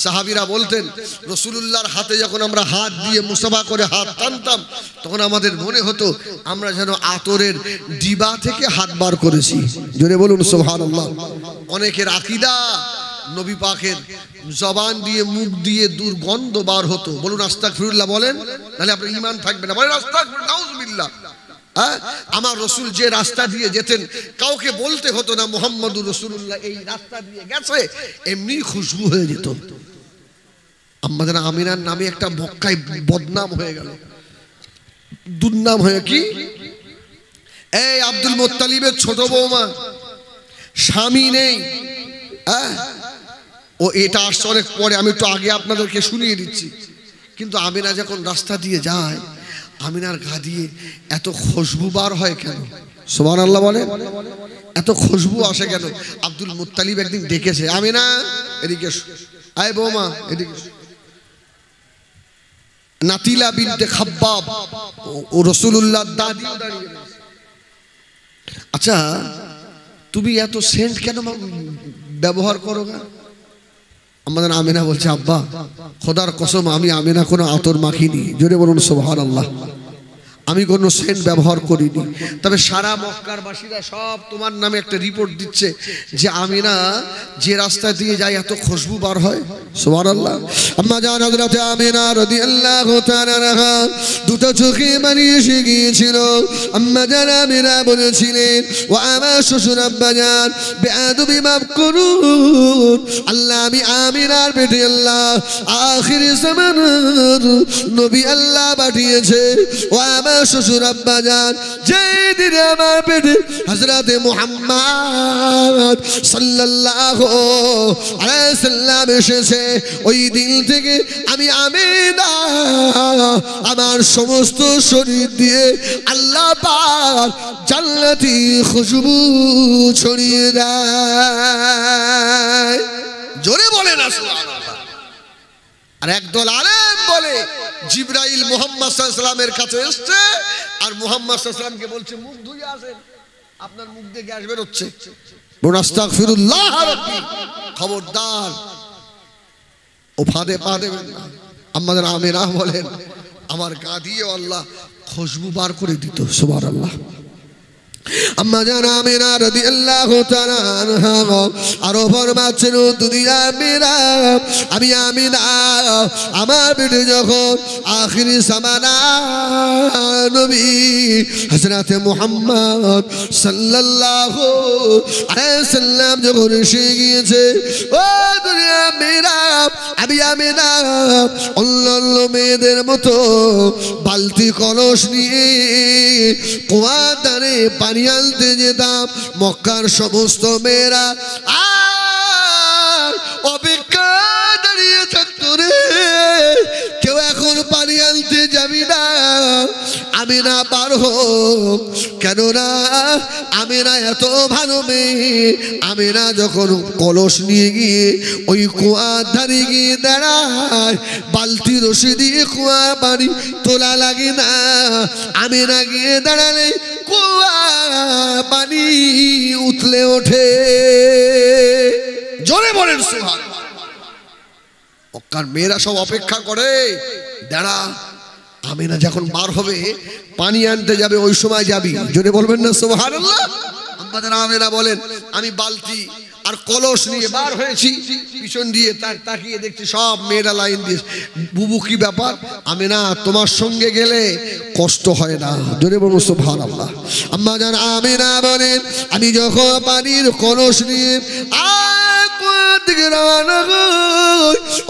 সাহাবিরা বলতেন রসুলুল্লাহর হাতে যখন আমরা হাত দিয়ে মুসাফা করে হাত টানতাম তখন আমাদের মনে হতো আমরা যেন আতরের ডিবা থেকে হাত বার করেছি জোরে বলুন সোহান আল্লাহ অনেকের আকিদা নবী পাখের জবান দিয়ে মুখ দিয়ে দুর্গন্ধ বার হতো বলুন আস্তাক ফিরুল্লাহ বলেন তাহলে আপনার ইমান থাকবে না বলেন আস্তাক নাউজবিল্লাহ হ্যাঁ আমার রসুল যে রাস্তা দিয়ে যেতেন কাউকে বলতে হতো না মোহাম্মদ রসুল্লাহ এই রাস্তা দিয়ে গেছে এমনি খুশবু হয়ে যেত আমাদের আমিনার নামে একটা মক্কায় বদনাম হয়ে গেল দুর্নাম হয়ে কি এই আব্দুল মোত্তালিবের ছোট বৌমা স্বামী নেই হ্যাঁ ও এটা আসছে অনেক পরে আমি একটু আগে আপনাদেরকে শুনিয়ে দিচ্ছি কিন্তু আমিনা যখন রাস্তা দিয়ে যায় আমিনার গা দিয়ে এত খুশবু বার হয় কেন সোমান আল্লাহ বলে এত খুশবু আসে কেন আব্দুল মুতালিব একদিন ডেকেছে আমিনা এদিকে আয় বৌমা এদিকে নাতিলা বিনতে খাব্বাব ও রসুল্লাহ দাদি আচ্ছা তুমি এত সেন্ট কেন ব্যবহার করো না আমাদের আমিনা বলছে আব্বা খোদার কসম আমি আমিনা কোনো আতর মাখিনি জোরে বলুন সোহার আল্লাহ আমি কোনো সেন্ট ব্যবহার করিনি তবে সারা মক্কার বাসীরা সব তোমার নামে একটা রিপোর্ট দিচ্ছে যে আমি না যে রাস্তা দিয়ে যাই এত খুশবু বার হয় সোমার আল্লাহ আম্মা জান হজরতে আমিনা রদি আল্লাহ দুটো চোখে বানিয়ে এসে গিয়েছিল আম্মা জান আমিনা বলেছিলেন ও আমার শ্বশুর আব্বা জান বেআবি মাফ করুন আল্লাহ আমি আমিনার পেটে আল্লাহ আখির জামানার নবী আল্লাহ পাঠিয়েছে ও আমার শ্বশুর আব্বা যান যেই দিনে আমার পেটে হজরতে সাল্লাম এসেছে ওই দিন থেকে আমি আমি আমার সমস্ত শরীর দিয়ে আল্লাহ পাক জান্নাতি খুশবু ছড়িয়ে দেয় জোরে বলেন আসুন আর একদল আলেম বলে জিব্রাইল মোহাম্মদের কাছে এসছে আর মোহাম্মদকে বলছে মুখ ধুয়ে আসেন আপনার মুখ দিয়ে গ্যাস বেরোচ্ছে খবরদার ও ফাঁদে পা দেবেন না আমাদের আমেরা বলেন আমার গা দিয়ে আল্লাহ খুশবু বার করে দিত সুবার আল্লাহ আম্মা রাদিয়াল্লাহু তাআলা আনহা ফরমাচ্ছেন দুনিয়ার আমি আমিনা আমার যখন আখিরি সামানা নবী হযরত মুহাম্মদ সাল্লাল্লাহু আলাইহি সাল্লাম যখন এসে গিয়েছে ও দুনিয়া আমি আমিনা অন্যান্য মেয়েদের মতো বালতি কলস নিয়ে কুয়া পানি দাঁড়িয়ে আনতে যেতাম মক্কার সমস্ত মেয়েরা আর অপেক্ষা দাঁড়িয়ে থাকতো রে কেউ এখন পানি আনতে যাবি না আমি না পার হোক কেননা আমি না এত ভালো মেয়ে আমি না যখন কলস নিয়ে গিয়ে ওই কুয়ার ধারে গিয়ে দাঁড়ায় বালতি রশি দিয়ে কুয়ার পানি তোলা লাগে না আমি না গিয়ে দাঁড়ালে কুয়া পানি উতলে ওঠে জোরে বলেন সুহান অক্কার মেয়েরা সব অপেক্ষা করে দাঁড়া আমি না যখন বার হবে পানি আনতে যাবে ওই সময় যাবি জোরে বলবেন না সোহার আমাদের আমেরা বলেন আমি বালতি আর কলস নিয়ে বার হয়েছি পিছন দিয়ে তার তাকিয়ে দেখছি সব মেয়েরা লাইন দিয়ে বুবু কি ব্যাপার আমি না তোমার সঙ্গে গেলে কষ্ট হয় না জোরে বলবো তো ভার আল্লাহ আম্মা জান আমি না বলেন আমি যখন পানির কলস নিয়ে আর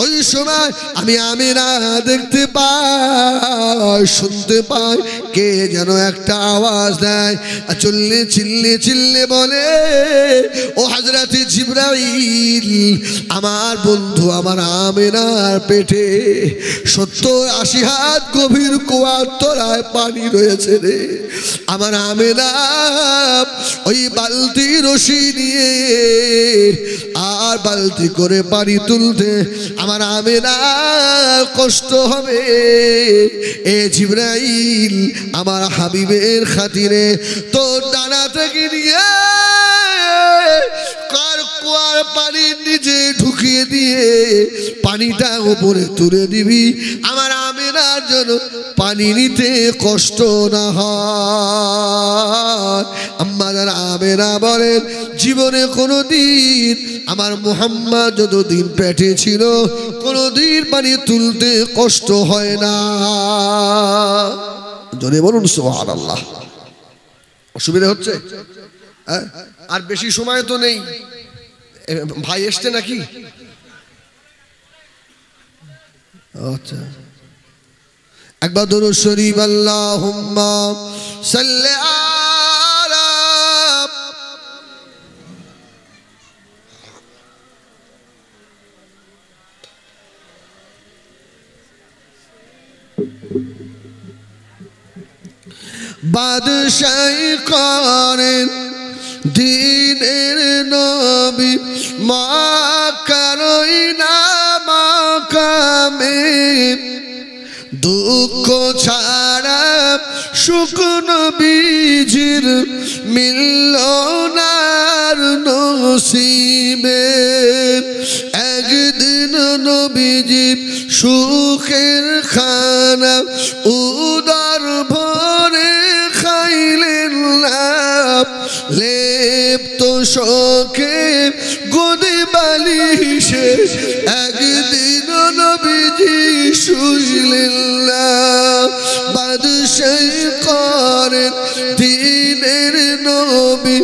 ওই সময় আমি আমি না দেখতে পাই শুনতে পাই কে যেন একটা আওয়াজ দেয় চললে চিল্লে চিল্লে বলে ও হাজরাতে জিব্রাইল আমার বন্ধু আমার আমেনার পেটে সত্তর আশি হাত গভীর কুয়ার তলায় পানি রয়েছে রে আমার আমিনা ওই বালতি রশি নিয়ে আর আমার বালতি করে পানি তুলতে আমার আমেনা কষ্ট হবে এ জিব্রাইল আমার হাবিবের খাতিরে তোর ডানা থেকে নিয়ে পানির নিচে ঢুকিয়ে দিয়ে পানিটা ওপরে তুলে দিবি আমার আমেনার জন্য পানি নিতে কষ্ট না হয় আমার আমেনা বলেন জীবনে কোনো দিন আমার মোহাম্মদ যতদিন পেটে ছিল কোনো দিন পানি তুলতে কষ্ট হয় না জনে বলুন সোহার আল্লাহ অসুবিধা হচ্ছে হ্যাঁ? আর বেশি সময় তো নেই ভাই এসছে নাকি আচ্ছা একবার দরু শরীফ আল্লাহ বাদশাহ করেন দিনের নবী মা কারই না মা কামে দুঃখ ছাড়া শুকন বীজির মিলল নার নসিবে একদিন নবীজির সুখের খানা উদার ভরে খাইলেন না তো শোকে গুদি বালিশে একদিন নবীজি সুজলিল্লা বাদশাহ করেন দিনের নবী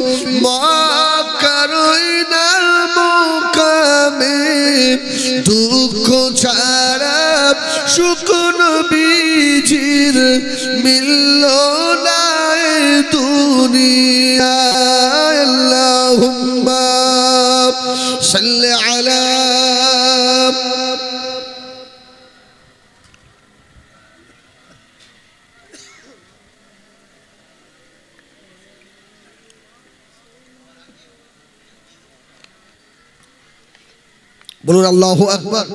মা না মোকামে দুঃখ ছাড়া শুকনো বীজির মিল্ল না الدنيا اللهم صل على বলুন আল্লাহ আকবর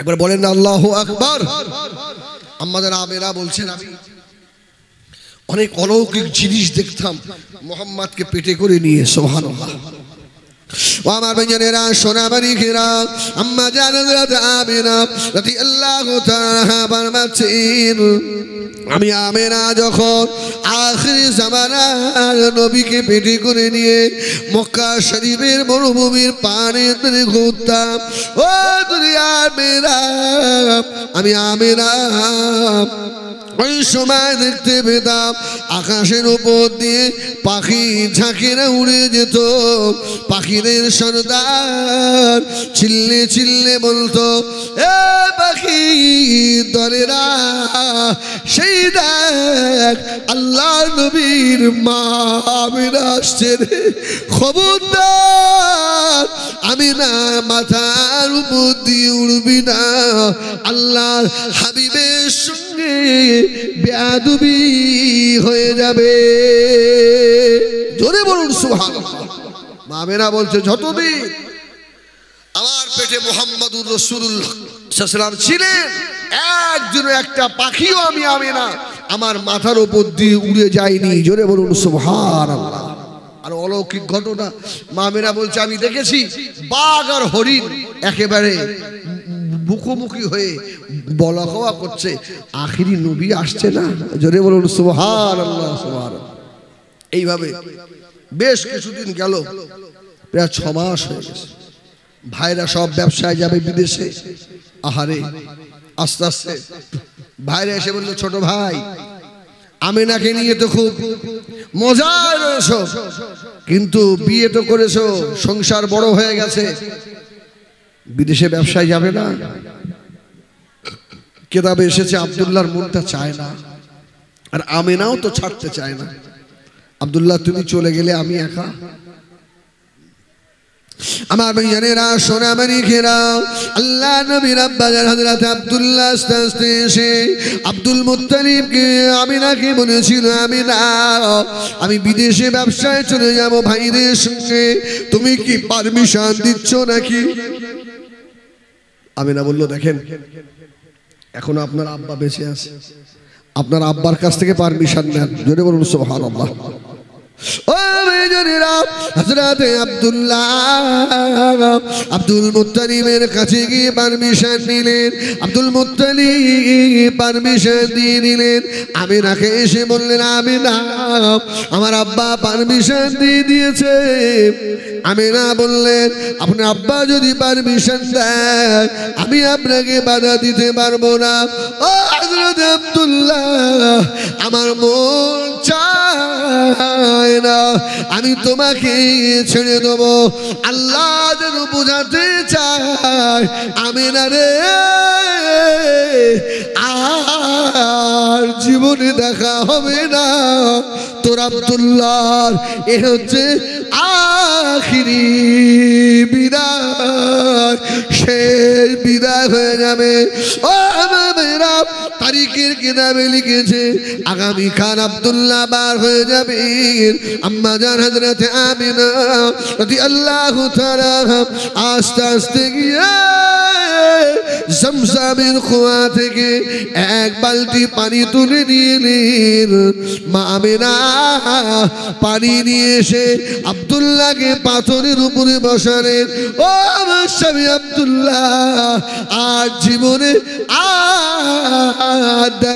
একবার বলেন আল্লাহ আকবর আমাদের আমেরা বলছেন আমি অনেক অলৌকিক জিনিস দেখতাম মোহাম্মদকে পেটে করে নিয়ে সোহানো সোনাবাড়ি ঘেরা আম্মা আমি আমেরা যখন আখির জামানার নবীকে পেটে করে নিয়ে মক্কা শরীফের মরুভূমির পানে ঘুরতাম ও তুই মেয়েরা আমি আমেরা ওই সময় দেখতে পেতাম আকাশের উপর দিয়ে পাখি ঝাঁকিরা উড়ে যেত পাখিদের সর্দার চিল্লে চিল্লে বলতো এ পাখি দরেরা সেই ডাক আল্লাহ নবীর মা আমি আসছে রে খবরদার আমি না মাথার উপর দিয়ে উড়বি না আল্লাহ হাবিবের সঙ্গে বেয়াদুবি হয়ে যাবে জোরে বলুন সুহান মামেরা বলছে যতদিন আমার পেটে মোহাম্মদুর রসুল্লাহাম ছিলেন একজন একটা পাখিও আমি আমি না আমার মাথার ওপর দিয়ে উড়ে যায়নি জোরে বলুন সুহান আর অলৌকিক ঘটনা মামেরা বলছে আমি দেখেছি বাঘ আর হরিণ একেবারে মুখোমুখি হয়ে বলা হওয়া করছে আখিরি নবী আসছে না জোরে বলুন সোহার আল্লাহ সোহার এইভাবে বেশ কিছুদিন গেল প্রায় ছ মাস হয়ে গেছে ভাইরা সব ব্যবসায় যাবে বিদেশে আহারে আস্তে আস্তে ভাইরা এসে বললো ছোট ভাই আমি নাকি নিয়ে তো খুব মজা রয়েছ কিন্তু বিয়ে তো করেছো সংসার বড় হয়ে গেছে বিদেশে ব্যবসায় যাবে না কেতাবে এসেছে আবদুল্লাহর মনটা চায় না আর আমেনাও তো ছাড়তে চায় না আবদুল্লাহ তুমি চলে গেলে আমি একা আমার ভাইজানেরা সোনা মারি ঘেরাও আল্লাহ নবীর আব্বাজার হজরত আব্দুল্লাহ আস্তে আস্তে এসে আব্দুল মুতালিবকে আমি নাকি বলেছিল আমি না আমি বিদেশে ব্যবসায় চলে যাব ভাইদের সঙ্গে তুমি কি পারমিশন দিচ্ছ নাকি আমিনা বলল দেখেন এখন আপনার আব্বা বেঁচে আছে আপনার আব্বার কাছ থেকে পারমিশন নেন যদি বলুন সোহান আব্বা ও কাছে পারমিশন নিলেন আব্দুল পারমিশন আমি নাকে এসে বললেন আমি না আমার আব্বা পারমিশন দিয়ে দিয়েছে আমি না বললেন আপনার আব্বা যদি পারমিশন দেয় আমি আপনাকে বাধা দিতে পারবো না আমার মন চায় না আমি তোমাকে ছেড়ে দেব আল্লাহ যেন বোঝাতে চাই আমি না রে আর জীবনে দেখা হবে না ডক্টর আবদুল্লাহ এ হচ্ছে আখিরি বিদায় শেষ বিদায় হয়ে যাবে ও আমাদেরা তারিখের কিতাবে লিখেছে আগামী খান আবদুল্লাহ বার হয়ে যাবে আম্মা জান হাজরাতে আমিনা রতি আল্লাহ আস্তে আস্তে গিয়ে জমসামের খোয়া থেকে এক বালতি পানি তুলে নিয়ে নিন মা আমিনা পানি নিয়ে এসে আবদুল্লাহকে পাথরের উপরে বসালেন ও আমার স্বামী আবদুল্লাহ আর জীবনে দা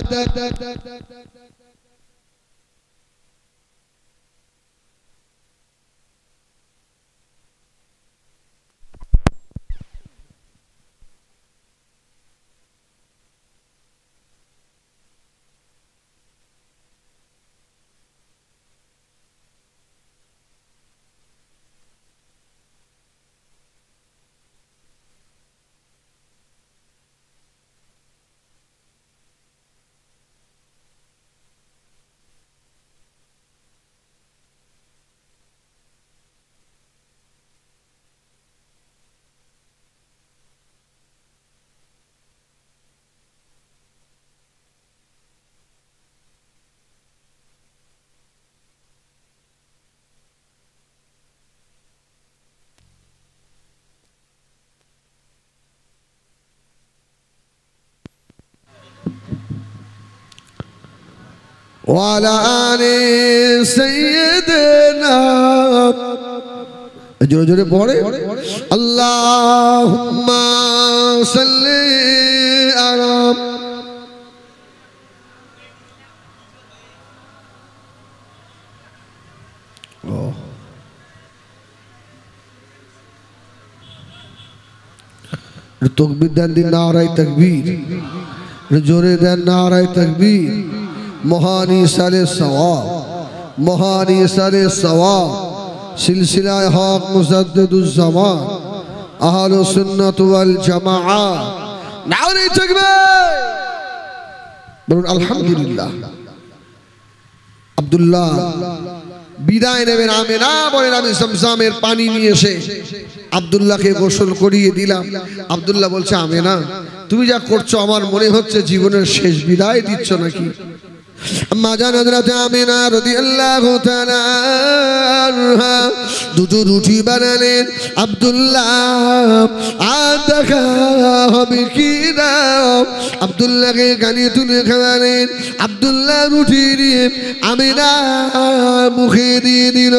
وعلى آل سيدنا جري جري بوري اللهم صل على تكبير دان دي ناراي تكبير رجوري دان ناراي تكبير মহান ইসারে সওয়াব মহান ইসারে সওয়াব সিলসিলায় হক মুসাদ্দুজ্জামান আহল সুন্নাত ওয়াল জামাআ নাওরে থাকবে বলুন আলহামদুলিল্লাহ আব্দুল্লাহ বিদায় নেবেন আমি না বলেন আমি জমজমের পানি নিয়ে এসে আবদুল্লাহকে গোসল করিয়ে দিলাম আবদুল্লাহ বলছে আমি না তুমি যা করছো আমার মনে হচ্ছে জীবনের শেষ বিদায় দিচ্ছ নাকি আম্মা জান দুটো বানালেন কি আব্দুল্লাহকে তুলে খাওয়ালেন আবদুল্লাহ রুটি দিয়ে আমিনা মুখে দিয়ে দিল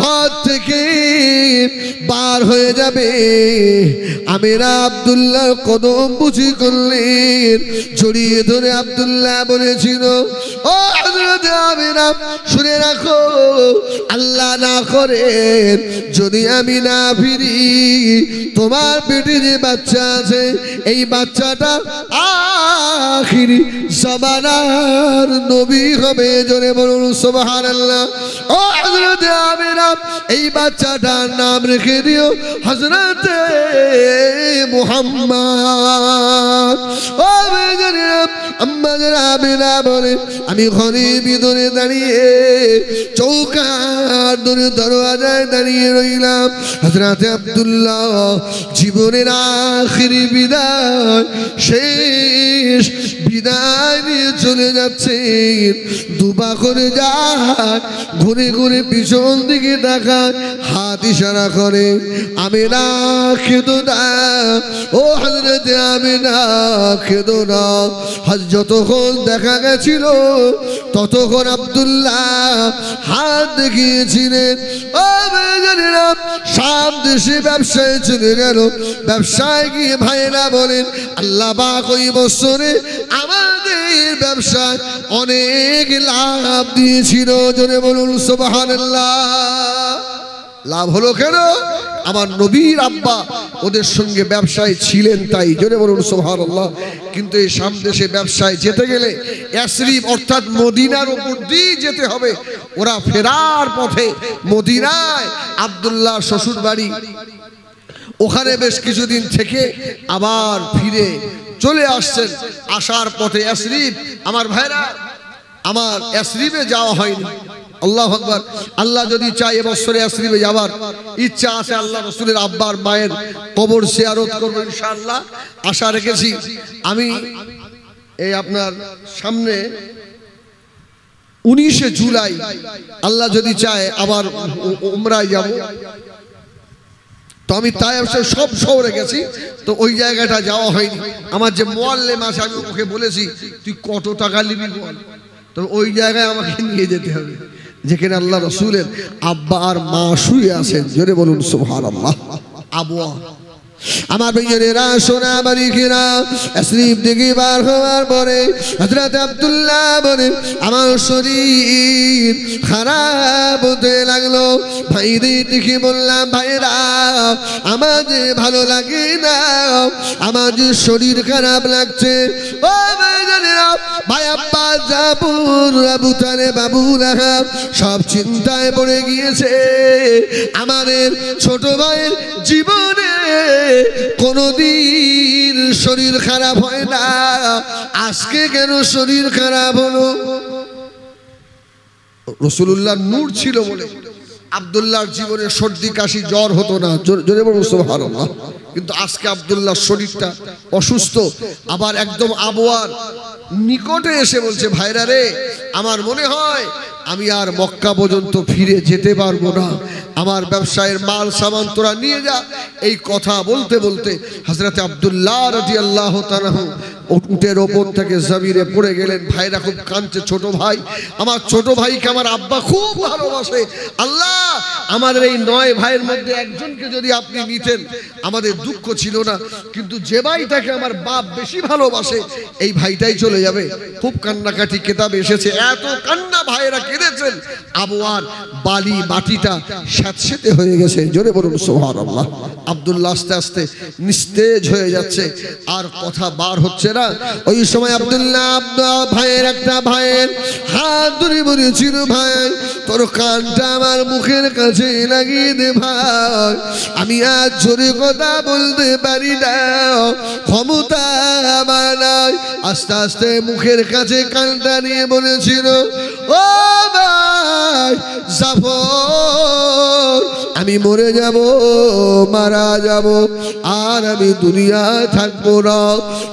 ঘর থেকে বার হয়ে যাবে আমিরা আব্দুল্লাহ কদম বুঝি করলেন জড়িয়ে ধরে আব্দ আবদুল্লাহ বলেছিল ও আমিনা শুনে রাখো আল্লাহ না করেন যদি আমি না ফিরি তোমার পেটে যে বাচ্চা আছে এই বাচ্চাটা আখিরি সবার নবী হবে জোরে বলুন সবহার আল্লাহ ও হজরত আমিনা এই বাচ্চাটার নাম রেখে দিও হজরত মোহাম্মদ ও বেগরিয়া আম্মা আমি ঘরের ভিতরে দাঁড়িয়ে চৌকার ধরে দরওয়াজায় দাঁড়িয়ে রইলাম হাজরাতে আবদুল্লাহ জীবনের আখিরি বিদায় শেষ বিদায় নিয়ে চলে যাচ্ছে দুবা করে যায় ঘুরে ঘুরে পিছন দিকে দেখায় হাত ইশারা করে আমি না খেদো না ও হাজরাতে আমি না খেদো না হাজ যত যতক্ষণ দেখা গেছিল ততক্ষণ আবদুল্লাহ হাত দেখিয়েছিলেন ও জানিনা সব দেশে ব্যবসায় চলে গেল ব্যবসায় গিয়ে ভাইরা বলেন আল্লাহ বাক ওই বছরে আমাদের ব্যবসায় অনেক লাভ দিয়েছিল জোরে বলুন সোবাহান্লাহ লাভ হলো কেন আমার নবীর আব্বা ওদের সঙ্গে ব্যবসায় ছিলেন তাই জোরে বলুন সোহার আল্লাহ কিন্তু এই সামদেশে ব্যবসায় যেতে গেলে অ্যাশরিফ অর্থাৎ মদিনার উপর দিয়ে যেতে হবে ওরা ফেরার পথে মদিনায় আবদুল্লাহ শ্বশুর বাড়ি ওখানে বেশ কিছুদিন থেকে আবার ফিরে চলে আসছেন আসার পথে অ্যাশরিফ আমার ভাইরা আমার অ্যাশরিফে যাওয়া হয়নি আল্লাহ আকবর আল্লাহ যদি চায় এবছরে আশ্রিবে যাওয়ার ইচ্ছা আছে আল্লাহ রসুলের আব্বার মায়ের কবর শেয়ারত করবো ইনশাআল্লাহ আশা রেখেছি আমি এই আপনার সামনে উনিশে জুলাই আল্লাহ যদি চায় আবার উমরায় যাব তো আমি তাই অবশ্য সব শহরে গেছি তো ওই জায়গাটা যাওয়া হয়নি আমার যে মোয়াল্লে মাসে আমি ওকে বলেছি তুই কত টাকা নিবি তো ওই জায়গায় আমাকে নিয়ে যেতে হবে যেখানে আল্লাহ রসুলের আব্বা আর মা শুয়ে আছেন জোরে বলুন সুহান আল্লাহ আবহাওয়া আমার বিজনেরা সোনা কিনা স্লিপ দিকে বার হওয়ার পরে হজরত আবদুল্লাহ বলে আমার শরীর খারাপ হতে লাগলো ভাই দেখে বললাম ভাইরা আমার যে ভালো লাগে না আমার যে শরীর খারাপ লাগছে ও ভাইজনেরা ভাই আব্বা যাবুর বাবু তারে বাবু রাহা সব চিন্তায় পড়ে গিয়েছে আমাদের ছোট ভাইয়ের জীবনে কোনদিন শরীর খারাপ হয় না আজকে কেন শরীর খারাপ হলো রসুল্লাহ নূর ছিল বলে আবদুল্লাহর জীবনে সর্দি কাশি জ্বর হতো না জোরে বলুন ভালো না কিন্তু আজকে আবদুল্লাহর শরীরটা অসুস্থ আবার একদম আবহাওয়ার নিকটে এসে বলছে ভাইরা রে আমার মনে হয় আমি আর মক্কা পর্যন্ত ফিরে যেতে পারবো না আমার ব্যবসায়ের মাল সামান তোরা নিয়ে যা এই কথা বলতে বলতে হজরতে আবদুল্লাহ রাজি আল্লাহ উটের ওপর থেকে জমিরে পড়ে গেলেন ভাইরা খুব কাঁদছে ছোট ভাই আমার ছোট ভাইকে আমার আব্বা খুব ভালোবাসে আল্লাহ আমাদের এই নয় ভাইয়ের মধ্যে একজনকে যদি আপনি নিতেন আমাদের দুঃখ ছিল না কিন্তু যে ভাইটাকে আমার বাপ বেশি ভালোবাসে এই ভাইটাই চলে হয়ে যাবে খুব কান্নাকাটি কেতাব এসেছে এত কান্না ভাইয়েরা কেঁদেছেন আবহাওয়ার বালি মাটিটা স্যাঁতস্যাঁতে হয়ে গেছে জোরে বলুন সোহার আল্লাহ আবদুল্লাহ আস্তে আস্তে নিস্তেজ হয়ে যাচ্ছে আর কথা বার হচ্ছে না ওই সময় আবদুল্লাহ আব্দা ভাইয়ের একটা ভাইয়ের হাত ধরে চির ভাই তোর কানটা আমার মুখের কাছে লাগিয়ে দে ভাই আমি আজ জোরে কথা বলতে পারি না ক্ষমতা আমার নয় আস্তে আস্তে মুখের কাছে কানটা নিয়ে বলেছিল ও ভাই যাব আমি মরে যাব মারা যাব আর আমি দুনিয়ায় থাকবো না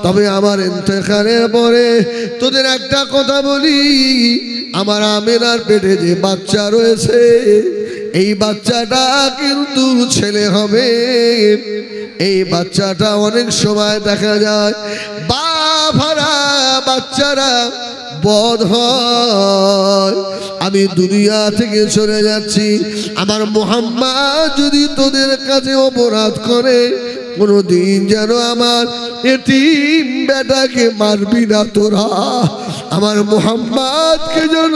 তবে আমার ইন্তেখানের পরে তোদের একটা কথা বলি আমার আমেরার পেটে যে বাচ্চা রয়েছে এই বাচ্চাটা কিন্তু ছেলে হবে এই বাচ্চাটা অনেক সময় দেখা যায় বা ভাড়া বাচ্চারা বধ হয় আমি দুনিয়া থেকে চলে যাচ্ছি আমার মোহাম্মা যদি তোদের কাছে অপরাধ করে কোনদিন যেন আমার এটিম বেটাকে মারবি না তোরা আমার মোহাম্মদকে যেন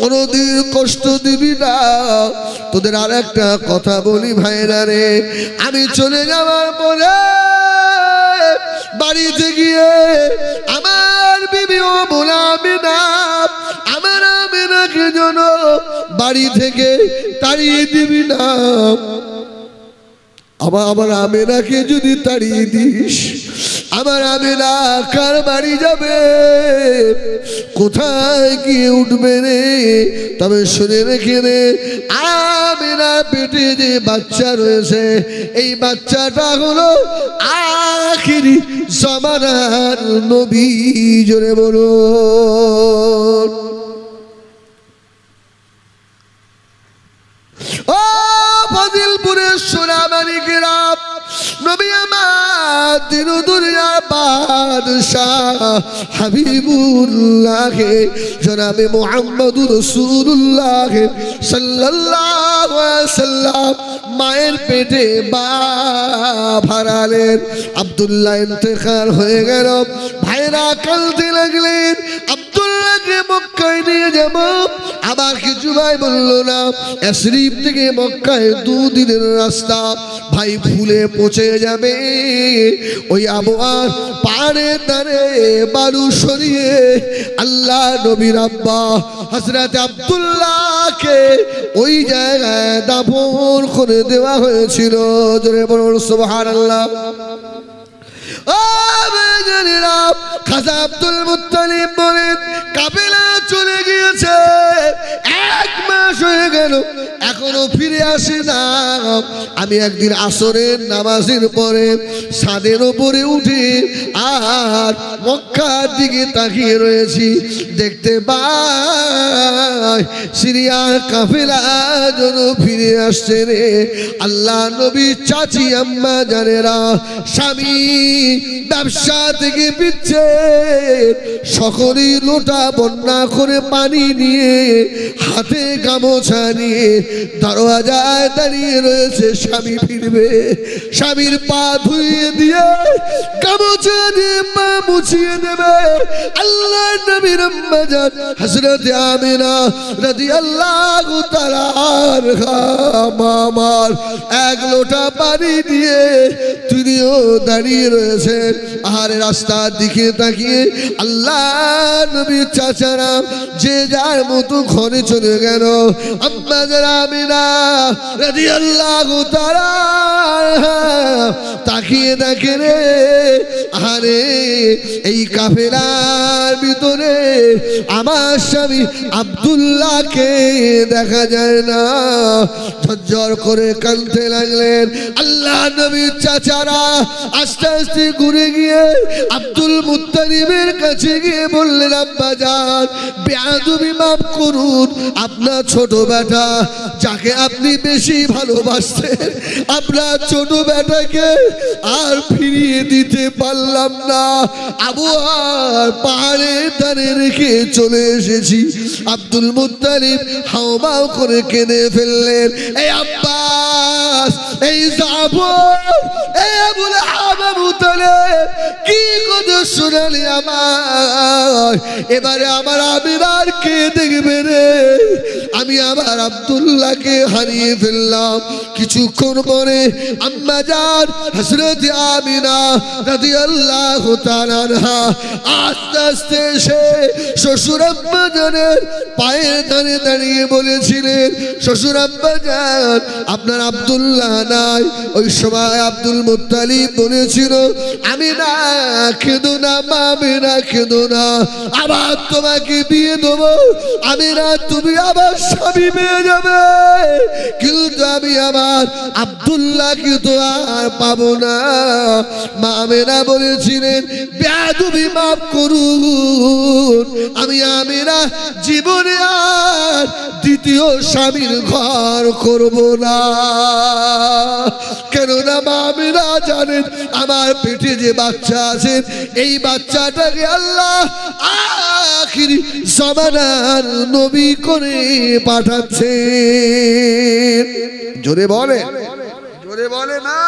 কোনদিন কষ্ট দিবি না তোদের আর একটা কথা বলি ভাইরা রে আমি চলে যাওয়ার পরে বাড়িতে গিয়ে আমার বিবিও বলাবি না আমার আমেনাকে যেন বাড়ি থেকে তাড়িয়ে দিবি না আবার আমার কে যদি তাড়িয়ে দিস আমার আমেরা কার বাড়ি যাবে কোথায় গিয়ে উঠবে রে তবে শুনে রেখে রে আমেরা পেটে যে বাচ্চা রয়েছে এই বাচ্চাটা হলো আখিরি জমানার নবী জোরে বলো ও ফজিলপুরের সুরামানি গ্রাম নবী আমার দিনু দুনিয়া বাদশাহ হাবিবুল্লাহে জনাবে মোহাম্মদ রসুল্লাহে সাল্লাম মায়ের পেটে বা হারালেন আব্দুল্লাহ ইন্তেখার হয়ে গেল ভাইরা কাঁদতে লাগলেন কল্যাণে মক্কায় নিয়ে যাব আবার কিছু ভাই বললো না এসরিফ থেকে মক্কায় দুদিনের রাস্তা ভাই ফুলে পচে যাবে ওই আবহাওয়ার পাড়ে তারে বালু সরিয়ে আল্লাহ নবীর আব্বা হজরত আবদুল্লাহকে ওই জায়গায় দাফন করে দেওয়া হয়েছিল জোরে বলুন সুবহানাল্লাহ আল্লাহ চলে গিয়েছে এক মাস হয়ে গেল এখনো ফিরে আসে না আমি একদিন আসরের নামাজের পরে সাদের ওপরে উঠে আর মক্কার দিকে তাকিয়ে রয়েছি দেখতে পাই সিরিয়ার কাফেলা যেন ফিরে আসছে রে আল্লাহ নবী চাচি আম্মা জানেরা স্বামী ব্যবসা থেকে বিচ্ছেদ সকলেই লোটা বন্যা করে পানি নিয়ে হাতে গামোছা নিয়ে দরওয়াজায় দাঁড়িয়ে রয়েছে স্বামী ফিরবে স্বামীর পা ধুয়ে দিয়ে গামোছা দিয়ে পা মুছিয়ে দেবে আল্লাহ নবীর আম্মাজান হযরত আমিনা রাদিয়াল্লাহু তাআলা মামার এক লোটা পানি দিয়ে তুমিও দাঁড়িয়ে রয়েছে রয়েছে আর রাস্তার দিকে তাকিয়ে আল্লাহ নবীর চাচারা যে যার মতো ঘরে চলে গেল আব্বাদের আমিনা রাজি আল্লাহ তাকিয়ে দেখে রে আরে এই কাফেরার ভিতরে আমার স্বামী আবদুল্লাহকে দেখা যায় না ঝরঝর করে কানতে লাগলেন আল্লাহ নবীর চাচারা আস্তে আস্তে ঘুরে গিয়ে আব্দুল মুতারিমের কাছে গিয়ে বললেন আব্বা যান বেয়াদুমি মাফ করুন আপনার ছোট বেটা যাকে আপনি বেশি ভালোবাসতেন আপনার ছোট বেটাকে আর ফিরিয়ে দিতে পারলাম না আবহাওয়ার পাহাড়ে ধারে রেখে চলে এসেছি আব্দুল মুতারিব হাওমাও করে কেঁদে ফেললেন এই আব্বাস এই যাব এই আবুল আবা এবারে আমার আবিবার কে দেখবে রে আমি আমার আবদুল্লাহকে হারিয়ে ফেললাম কিছুক্ষণ পরে আম্মা যান হসরত আমিনা আল্লাহ আস্তে আস্তে এসে শ্বশুর আব্বা জানের পায়ে দাঁড়িয়ে দাঁড়িয়ে বলেছিলেন শ্বশুর আব্বা যান আপনার আবদুল্লাহ নাই ওই সময় আব্দুল মুতালিব বলেছিল আমি রাখদু না মা আমি রাখদু না আবার তোমাকে দিয়ে দেব আমি না তুমি আবার স্বামী পেয়ে যাবে কিন্তু আমি আমার আবদুল্লাহ তো আর পাবো না মা আমি না বলেছিলেন তুমি মাফ করুন আমি আমেরা জীবনে আর দ্বিতীয় স্বামীর ঘর করব না কেননা মা আমেরা জানেন আমার পিঠ পেটে যে বাচ্চা আছেন এই বাচ্চাটাকে আল্লাহ আখির জমানার নবী করে পাঠাচ্ছে জোরে বলে জোরে বলে না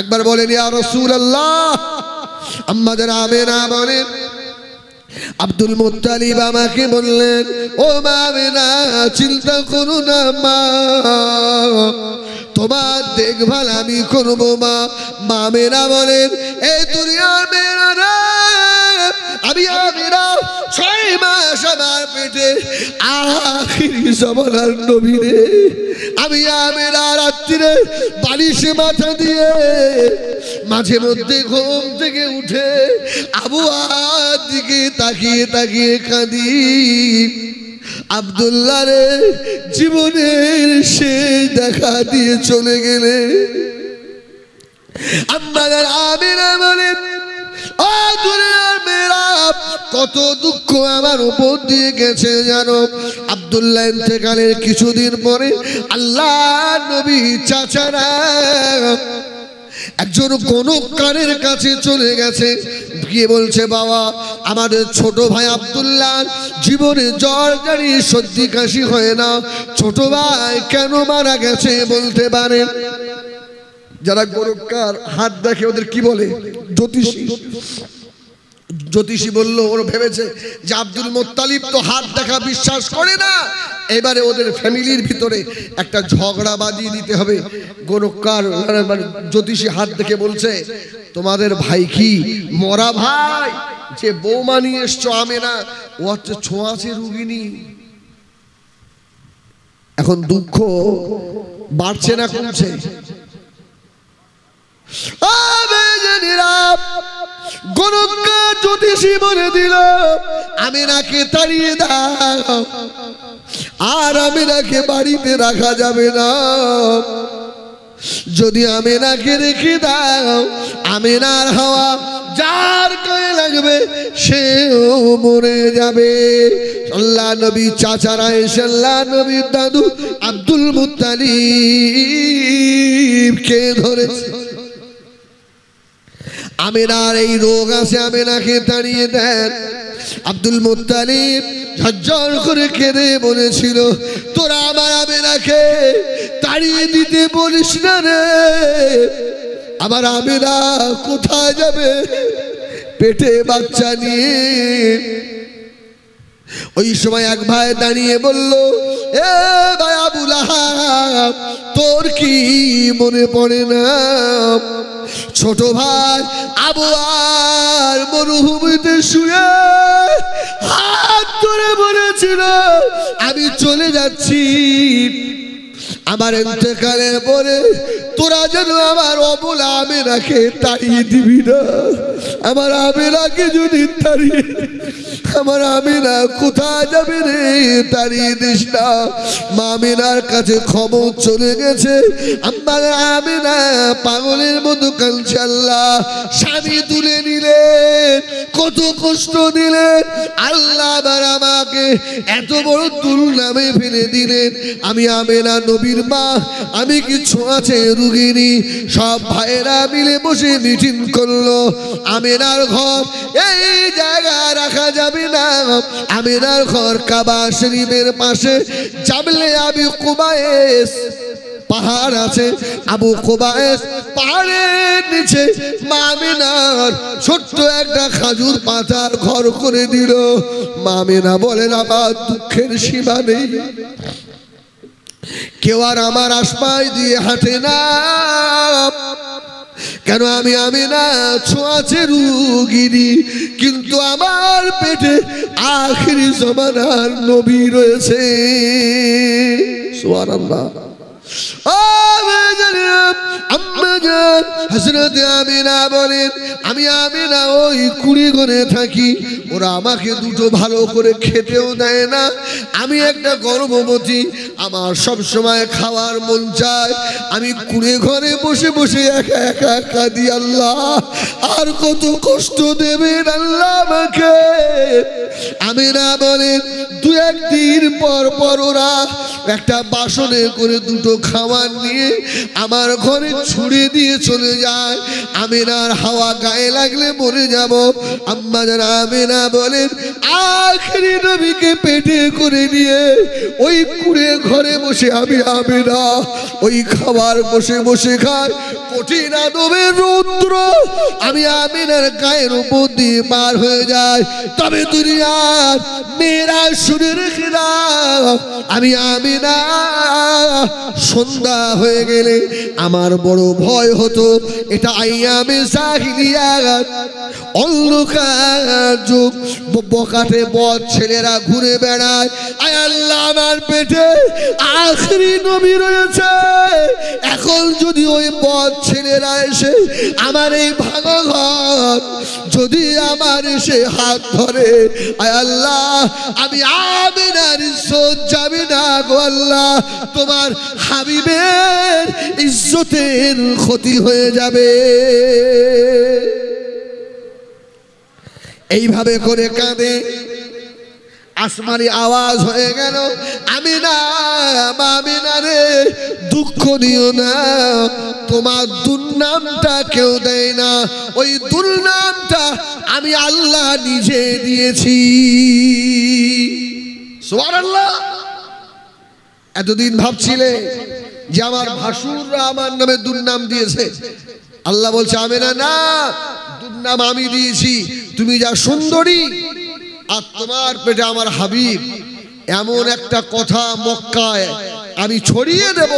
একবার বলেন ইয়া রাসূলুল্লাহ আম্মা যারা আমেনা বলেন আব্দুল মুতালিব আমাকে বললেন ও মামেনা চিন্তা করো না মা তোমার দেখভাল আমি করবো মা মামেরা বলেন এ মেরা মেয়েরা মাঝে মধ্যে ঘুম থেকে উঠে আবুয়ার দিকে তাকিয়ে তাকিয়ে কাঁদি আবদুল্লাহ রে জীবনের সে দেখা দিয়ে চলে গেলে আম্মাদের আমিরা বলেন কত দুঃখ আমার উপর দিয়ে গেছে জানো আবদুল্লাহ ইন্তেকালের কিছুদিন পরে আল্লাহ নবী চাচারা একজন কারের কাছে চলে গেছে গিয়ে বলছে বাবা আমাদের ছোট ভাই আবদুল্লাহ জীবনে জ্বর গাড়ি সর্দি কাশি হয় না ছোট ভাই কেন মারা গেছে বলতে পারে যারা গোরক্ষার হাত দেখে ওদের কি বলে জ্যোতিষী জ্যোতিষী বলল ওরা ভেবেছে যে আব্দুল মোত্তালিব তো হাত দেখা বিশ্বাস করে না এবারে ওদের ফ্যামিলির ভিতরে একটা ঝগড়া বাজিয়ে দিতে হবে গোরক্ষার মানে, মানে, জ্যোতিষী হাত দেখে বলছে তোমাদের ভাই কি মরা ভাই যে বৌমা নিয়ে এসছো আমে না ও হচ্ছে ছোঁয়াছে রুগিনী এখন দুঃখ বাড়ছে না কমছে আমি নাকে তাড়িয়ে দাও আর আমি বাড়িতে রাখা যাবে না যদি আমি রেখে দাও আমি নার হওয়া যার করে লাগবে সেও মরে যাবে আল্লাহ নবী চাচারা এসে আল্লাহ নবীর দাদু আব্দুল মুতালিবকে ধরেছে আমেনার এই রোগ আছে আমেনাকে তাড়িয়ে দেন আব্দুল মোত্তালিব ঝরঝর করে কেঁদে বলেছিল তোরা আমার আমেনাকে তাড়িয়ে দিতে বলিস না রে আমার আমেনা কোথায় যাবে পেটে বাচ্চা নিয়ে ওই সময় এক ভাই দাঁড়িয়ে বলল এ ভাই আবুলাহাব তোর কি মনে পড়ে না ছোট ভাই আবু আর মরুভূমিতে শুয়ে হাত ধরে বলেছিল আমি চলে যাচ্ছি আমার ইন্তেকালের পরে তোরা যেন আমার আমি রাখে তাড়িয়ে দিবি না আমার আমি রাখে যদি তাড়িয়ে আমার আমি না কোথায় যাবে রে তাড়িয়ে দিস না মামিনার কাছে খবর চলে গেছে আমার আমি না পাগলের মতো কাঞ্চাল্লাহ স্বামী তুলে নিলে কত কষ্ট দিলেন আল্লাহ আবার আমাকে এত বড় তুল নামে ফেলে দিলেন আমি আমিনা নবীর মা আমি কিছু আছে রুগিনী সব ভাইয়েরা মিলে বসে মিটিং করলো আমেনার ঘর এই জায়গা রাখা যাবে না আমেনার ঘর কাবা শরীফের পাশে যাবলে আমি কুবায়েস পাহাড় আছে আবু কোবায়েস পাহাড়ের নিচে মামিনার ছোট্ট একটা খাজুর পাতার ঘর করে দিল মামিনা বলেন আমার দুঃখের সীমা নেই কেউ আর আমার আশপায় দিয়ে হাঁটে না কেন আমি আমি না ছোঁয়াছে রুগিরি কিন্তু আমার পেটে আখরি জমানার নবী রয়েছে সোয়ার আল্লাহ আমি ওই কুড়ি গনে থাকি ওরা আমাকে দুটো ভালো করে খেতেও দেয় না আমি একটা গর্ভবতী আমার সব সময় খাওয়ার মন চায় আমি কুড়ে ঘরে বসে বসে একা একা একা দি আল্লাহ আর কত কষ্ট দেবেন আল্লাহ আমাকে আমি না বলেন দু একদিন পর পর ওরা একটা বাসনে করে দুটো খাবার নিয়ে আমার ঘরে ছুড়ে দিয়ে চলে যায় আমিনার হাওয়া গায়ে লাগলে মরে যাব আম্মা যারা আমিনা বলেন আখরি নবীকে পেটে করে নিয়ে ওই কুড়ে ঘরে বসে আমি আমিনা ওই খাবার বসে বসে খায় কঠিন আদবের রৌদ্র আমি আমিনার গায়ের উপর দিয়ে পার হয়ে যায় তবে দুনিয়ার মেয়েরা শুনে রেখে আমি আমিনা সন্ধ্যা হয়ে গেলে আমার বড় ভয় হতো এটা আইয়ামে জাহিলিয়াত অন্ধকার যুগ বকাটে বদ ছেলেরা ঘুরে বেড়ায় আয় আল্লাহ আমার পেটে আখরি নবী রয়েছে এখন যদি ওই পথ ছেলেরা এসে আমার এই ভাঙা ঘর যদি আমার এসে হাত ধরে আয় আল্লাহ আমি আমি না যাবে না গো আল্লাহ তোমার হাত হাবিবের ইজ্জতের ক্ষতি হয়ে যাবে এইভাবে করে কাঁদে আসমানি আওয়াজ হয়ে গেল আমি না আমি না রে দুঃখ নিও না তোমার দুর্নামটা কেউ দেয় না ওই দুর্নামটা আমি আল্লাহ নিজে দিয়েছি সোয়ার আল্লাহ এতদিন ভাবছিলে যে আমার ভাসুররা আমার নামে দুর্নাম দিয়েছে আল্লাহ বলছে আমি না না দুর্নাম আমি দিয়েছি তুমি যা সুন্দরী আর তোমার পেটে আমার হাবিব এমন একটা কথা মক্কায় আমি ছড়িয়ে দেব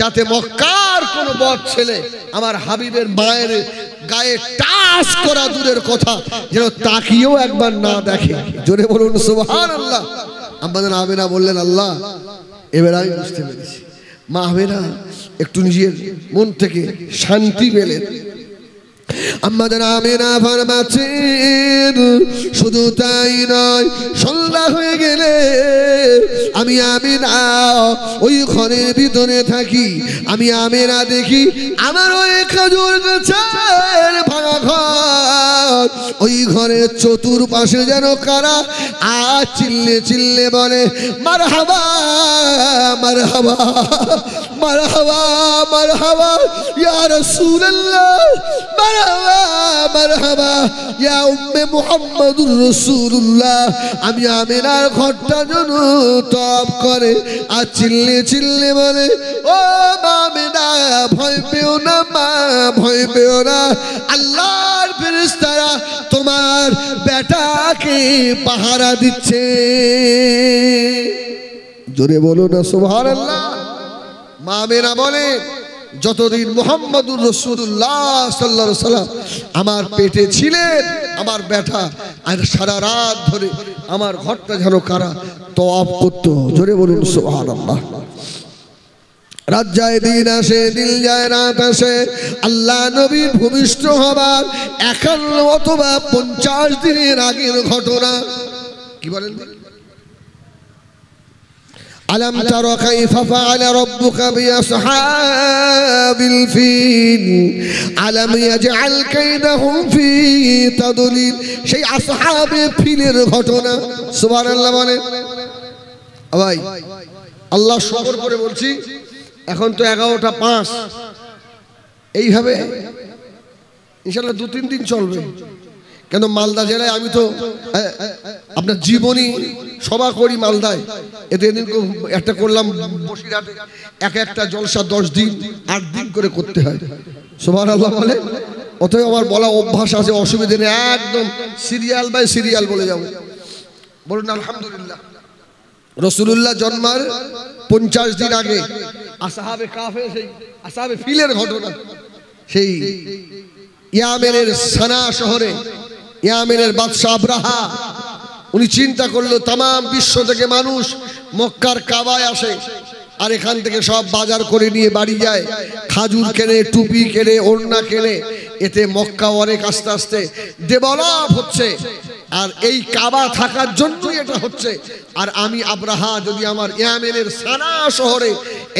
যাতে মক্কার কোনো বট ছেলে আমার হাবিবের মায়ের গায়ে টাস করা দূরের কথা যেন তাকিয়েও একবার না দেখে জোরে বলুন সুবহান আল্লাহ আমাদের আমিনা বললেন আল্লাহ এবার আমি বুঝতে পেরেছি মা একটু নিজের মন থেকে শান্তি পেলেন আমাদের আমিনা ফার্মাচির শুধু তাই নয় সন্ধ্যা হয়ে গেলে আমি না ওই ঘরের ভিতরে থাকি আমি না দেখি আমার ওই খাজুর গাছের ভাঙা ঘর ওই ঘরের চতুর পাশে যেন কারা আর চিল্লে চিল্লে বলে মার হাবা মার হাবা মার হাবা মার হাবা ইয়ার সুরল্লা মার আমি আমিনার ঘরটা যেন তপ করে আর চিল্লে চিল্লে বলে ও মামিনা ভয় পেও না মা ভয় পেও না আল্লাহর ফেরিস্তারা তোমার বেটাকে পাহারা দিচ্ছে জোরে বলো না সুভার আল্লাহ মামেরা বলে যতদিন মোহাম্মদুর রসুল্লাহ সাল্লা সাল্লাম আমার পেটে ছিলেন আমার ব্যাটা আর সারা রাত ধরে আমার ঘরটা যেন কারা তপ করতো জোরে বলুন সোহান আল্লাহ রাত যায় দিন আসে দিল যায় রাত আসে আল্লাহ নবীর ভূমিষ্ঠ হবার একান্ন অথবা পঞ্চাশ দিনের আগের ঘটনা কি বলেন ألم تر كيف فعل ربك بأصحاب الفيل ألم يجعل كيدهم في تضليل সেই أصحاب ফিলের ঘটনা সুবহানাল্লাহ বলে ভাই আল্লাহ শকর করে বলছি এখন তো এগারোটা পাঁচ এইভাবে ইনশাল্লাহ দু তিন দিন চলবে কেন মালদা জেলায় আমি তো হ্যাঁ, আপনার জীবনী সভা করি মালদায় এতে একটা করলাম বসিরহাটে এক একটা জলসা দশ দিন আট দিন করে করতে হয় সোমান আল্লাহ বলে অথবা আমার বলা অভ্যাস আছে অসুবিধে নেই একদম সিরিয়াল বাই সিরিয়াল বলে যাবো বলুন আলহামদুলিল্লাহ রসুল্লাহ জন্মার পঞ্চাশ দিন আগে আসাহাবে কাফে সেই আসাহাবে ফিলের ঘটনা সেই ইয়ামেনের সানা শহরে ইয়ামেনের বাদশাহ আব্রাহা উনি চিন্তা করলো তাম বিশ্ব থেকে মানুষ মক্কার কাবায় আসে আর এখান থেকে সব বাজার করে নিয়ে বাড়ি যায় খাজুর কেনে টুপি কেনে ওড়না কেনে এতে মক্কা অনেক আস্তে আস্তে ডেভেলপ হচ্ছে আর এই কাবা থাকার জন্যই এটা হচ্ছে আর আমি আব্রাহা যদি আমার ইয়ামেনের সারা শহরে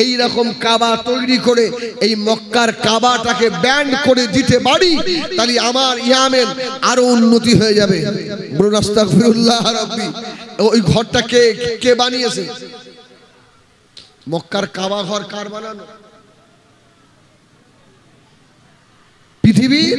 এই রকম কাবা তৈরি করে এই মক্কার কাবাটাকে ব্যান্ড করে দিতে পারি তাহলে আমার ইয়ামেন আরো উন্নতি হয়ে যাবে রব্বি ওই ঘরটা কে কে বানিয়েছে মক্কার কাবা ঘর কার বানানো পৃথিবীর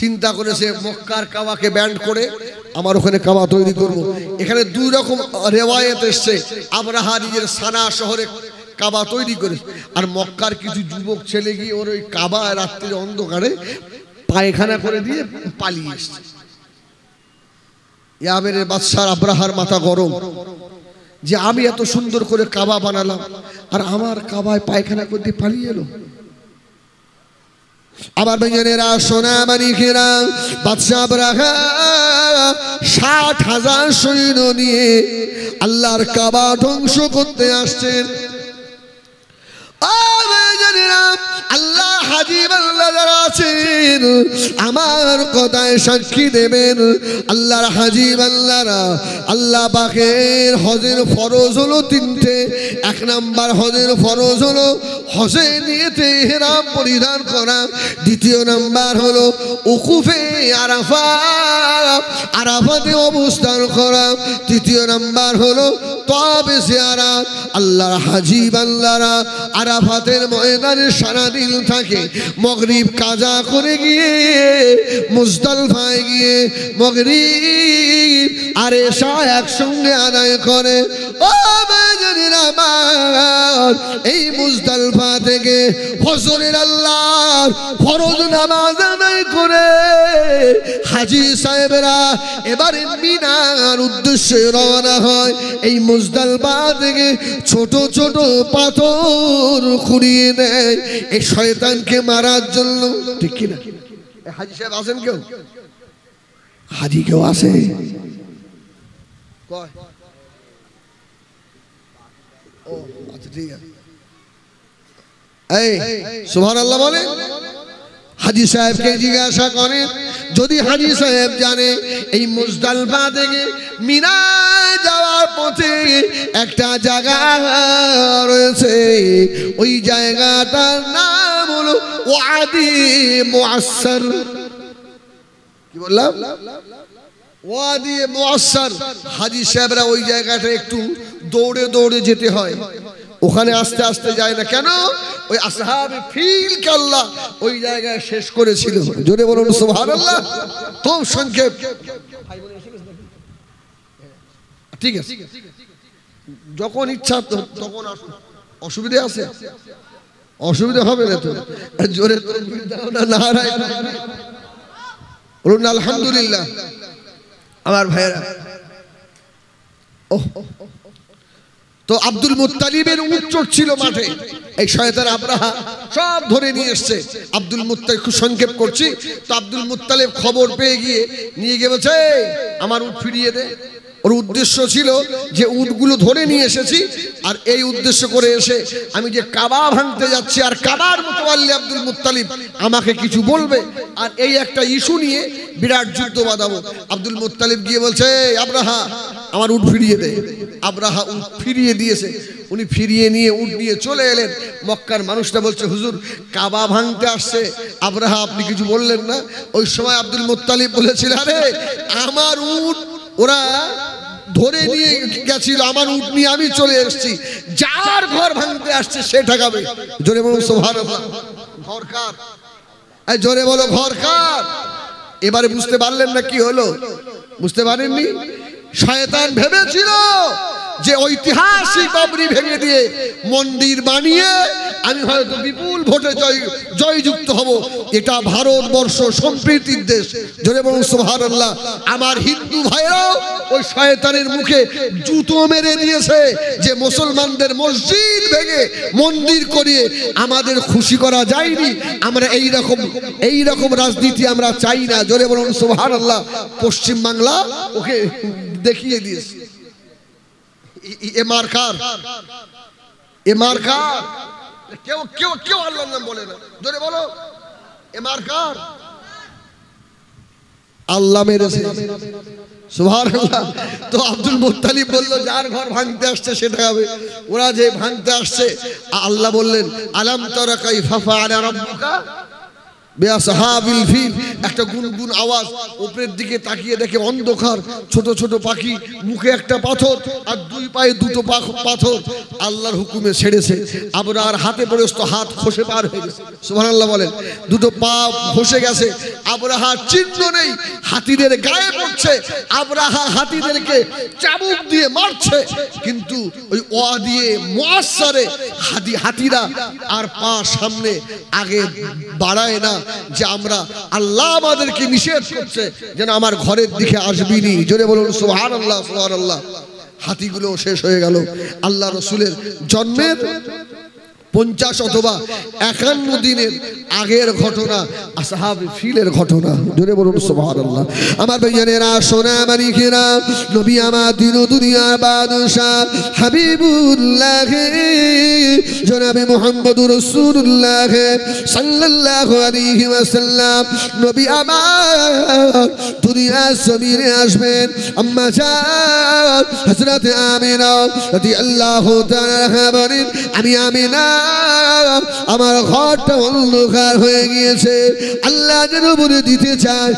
চিন্তা করেছে মক্কার কাওয়াকে ব্যান্ড করে আমার ওখানে কাওয়া তৈরি করব। এখানে দুই রকম রেওয়ায়ত এসছে আমরাহা নিজের সানা শহরে কাবা তৈরি করে আর মক্কার কিছু যুবক ছেলে গিয়ে ওর ওই কাবা রাত্রির অন্ধকারে পায়খানা করে দিয়ে পালিয়ে এসছে বাদশার আব্রাহার মাথা গরম যে আমি এত সুন্দর করে কাবা বানালাম আর আমার কাবায় পায়খানা করতে পালিয়ে এলো আমার বেঞ্জনেরা সোনা মানিকেরা বাদশাহ রাখা ষাট হাজার সৈন্য নিয়ে আল্লাহর কাবা ধ্বংস করতে আসছেন আমার কথায় সাক্ষী দেবেন আল্লাহর হাজিব আল্লাহ আল্লাহ বাকের হজের ফরজ হলো তিনটে এক নাম্বার হজের ফরজ হলো হজে নিয়ে হেরাম পরিধান করা দ্বিতীয় নাম্বার হলো উকুফে আরাফা আরাফাতে অবস্থান করা তৃতীয় নাম্বার হলো তবে সেয়ারা আল্লাহর হাজি বাল্লারা আরাফাতের ময়দানে সারাদিন থাকে মগরিব কাজা করে গিয়ে মুজদালফায় গিয়ে মগরিব আরে শাহ একসঙ্গে আদায় করে ও বেজনীরা এই মুজদালফা থেকে ফসরের আল্লাহ ফরজ নামাজ আদায় করে হাজি সাহেবেরা এবারে মিনার উদ্দেশ্যে রওনা হয় এই মুজদালফা থেকে ছোট ছোট পাথর খুঁড়িয়ে দেয় এই শয়তানকে মারার জন্য ঠিক কিনা হাজি সাহেব আছেন কেউ হাজি কেউ আছে কয় আচ্ছা, হাজি সাহেবকে জিজ্ঞাসা করেন যদি হাজি সাহেব জানে এই মুজদালফা থেকে মিনা যাওয়ার পথে একটা জায়গা রয়েছে ওই জায়গাটার নাম হলো ওয়াদি মোয়াসর কি বললাম ওয়াদি মোয়াসার হাজি সাহেবরা ওই জায়গাটা একটু দৌড়ে দৌড়ে যেতে হয় ওখানে আস্তে আস্তে যায় না কেন ওই আসহাব ফিল কাল্লা ওই জায়গায় শেষ করেছিল জোরে বলুন সুহার আল্লাহ তো সংক্ষেপ ঠিক আছে যখন ইচ্ছা তখন অসুবিধে আছে অসুবিধা হবে না তো জোরে তো না আলহামদুলিল্লাহ আমার ভাইয়েরা ও তো আব্দুল মুতালিবের উচ্চর ছিল মাঠে এই শয়তার আব্রাহা সব ধরে নিয়ে এসছে আব্দুল মুতালিব খুব সংক্ষেপ করছি তো আব্দুল মুতালিব খবর পেয়ে গিয়ে নিয়ে গিয়ে বলছে আমার উট ফিরিয়ে দে ওর উদ্দেশ্য ছিল যে উদগুলো ধরে নিয়ে এসেছি আর এই উদ্দেশ্য করে এসে আমি যে কাবা ভাঙতে যাচ্ছি আর কাবার মতো আল্লি আব্দুল মুতালিব আমাকে কিছু বলবে আর এই একটা ইস্যু নিয়ে বিরাট যুদ্ধ বাঁধাবো আব্দুল মুতালিব গিয়ে বলছে আবরাহা আমার উঠ ফিরিয়ে দে আবরাহা উঠ ফিরিয়ে দিয়েছে উনি ফিরিয়ে নিয়ে উঠ নিয়ে চলে এলেন মক্কার মানুষটা বলছে হুজুর কাবা ভাঙতে আসছে আবরাহা আপনি কিছু বললেন না ওই সময় আব্দুল মুতালিব বলেছিল আরে আমার উঠ ওরা ধরে নিয়ে গেছিল আমার উঠ নিয়ে আমি চলে এসছি যার ঘর ভাঙতে আসছে সে ঠেকাবে জোরে বলুন সোভার ঘর জোরে বলো ঘর এবারে বুঝতে পারলেন না কি হলো বুঝতে পারেননি শয়তান ভেবেছিল যে ঐতিহাসিক বাবরি ভেঙে দিয়ে মন্দির বানিয়ে আমি হয়তো বিপুল ভোটে জয় জয়যুক্ত হব এটা ভারতবর্ষ সম্প্রীতির দেশ জোরে বলুন সোহার আল্লাহ আমার হিন্দু ভাইরাও ওই শয়তানের মুখে জুতো মেরে দিয়েছে যে মুসলমানদের মসজিদ ভেঙে মন্দির করিয়ে আমাদের খুশি করা যায়নি আমরা এই রকম এই রকম রাজনীতি আমরা চাই না জোরে বলুন সোহার আল্লাহ পশ্চিমবাংলা ওকে দেখিয়ে দিয়েছে এ এ কেউ কেউ কেউ আল্লাহর নাম বলে না বলো এ আল্লাহ মেরেছে তো আব্দুল মুত্তালিব বলল যার ঘর ভাঙতে আসছে সেটা হবে ওরা যে ভাঙতে আসছে আল্লাহ বললেন আলাম তরাকাই ফাফা ফাআলা বেয়াসহাবিল ফিল একটা গুনগুন আওয়াজ উপরের দিকে তাকিয়ে দেখে অন্ধকার ছোট ছোট পাখি মুখে একটা পাথর আর দুই পায়ে দুটো পাথর আল্লাহর হুকুমে ছেড়েছে আমরা আর হাতে পড়েস্ত হাত খসে পার হয়ে গেছে সুবহানাল্লাহ বলেন দুটো পা খসে গেছে আবরাহা চিহ্ন নেই হাতিদের গায়ে পড়ছে আবরাহা হাতিদেরকে চাবুক দিয়ে মারছে কিন্তু ওই অ দিয়ে মোয়াসারে হাতি হাতিরা আর পা সামনে আগে বাড়ায় না যে আমরা আল্লাহ আমাদেরকে নিষেধ করছে যেন আমার ঘরের দিকে আসবিনি জোরে বলুন সোহার আল্লাহ সোহার আল্লাহ হাতিগুলো শেষ হয়ে গেল আল্লাহ রসুলের জন্মের পঞ্চাশ অথবা একান্ন দিনের আগের ঘটনা আসাহাব ফিলের ঘটনা জোরে বলুন সোহার আমার আমার ভাইজানেরা সোনা মানিকেরা নবী আমার দিন দুনিয়ার বাদশাহ হাবিবুল্লাহ জনাবে মোহাম্মদ রসুল্লাহ সাল্লাল্লাহু আলাইহি ওয়াসাল্লাম নবী আমার দুনিয়া জমিনে আসবেন আম্মা যান হযরত আমিনা রাদিয়াল্লাহু তাআলা বলেন আমি আমিনা আমার ঘরটা অন্ধকার হয়ে গিয়েছে আল্লাহ যেন বলে দিতে চায়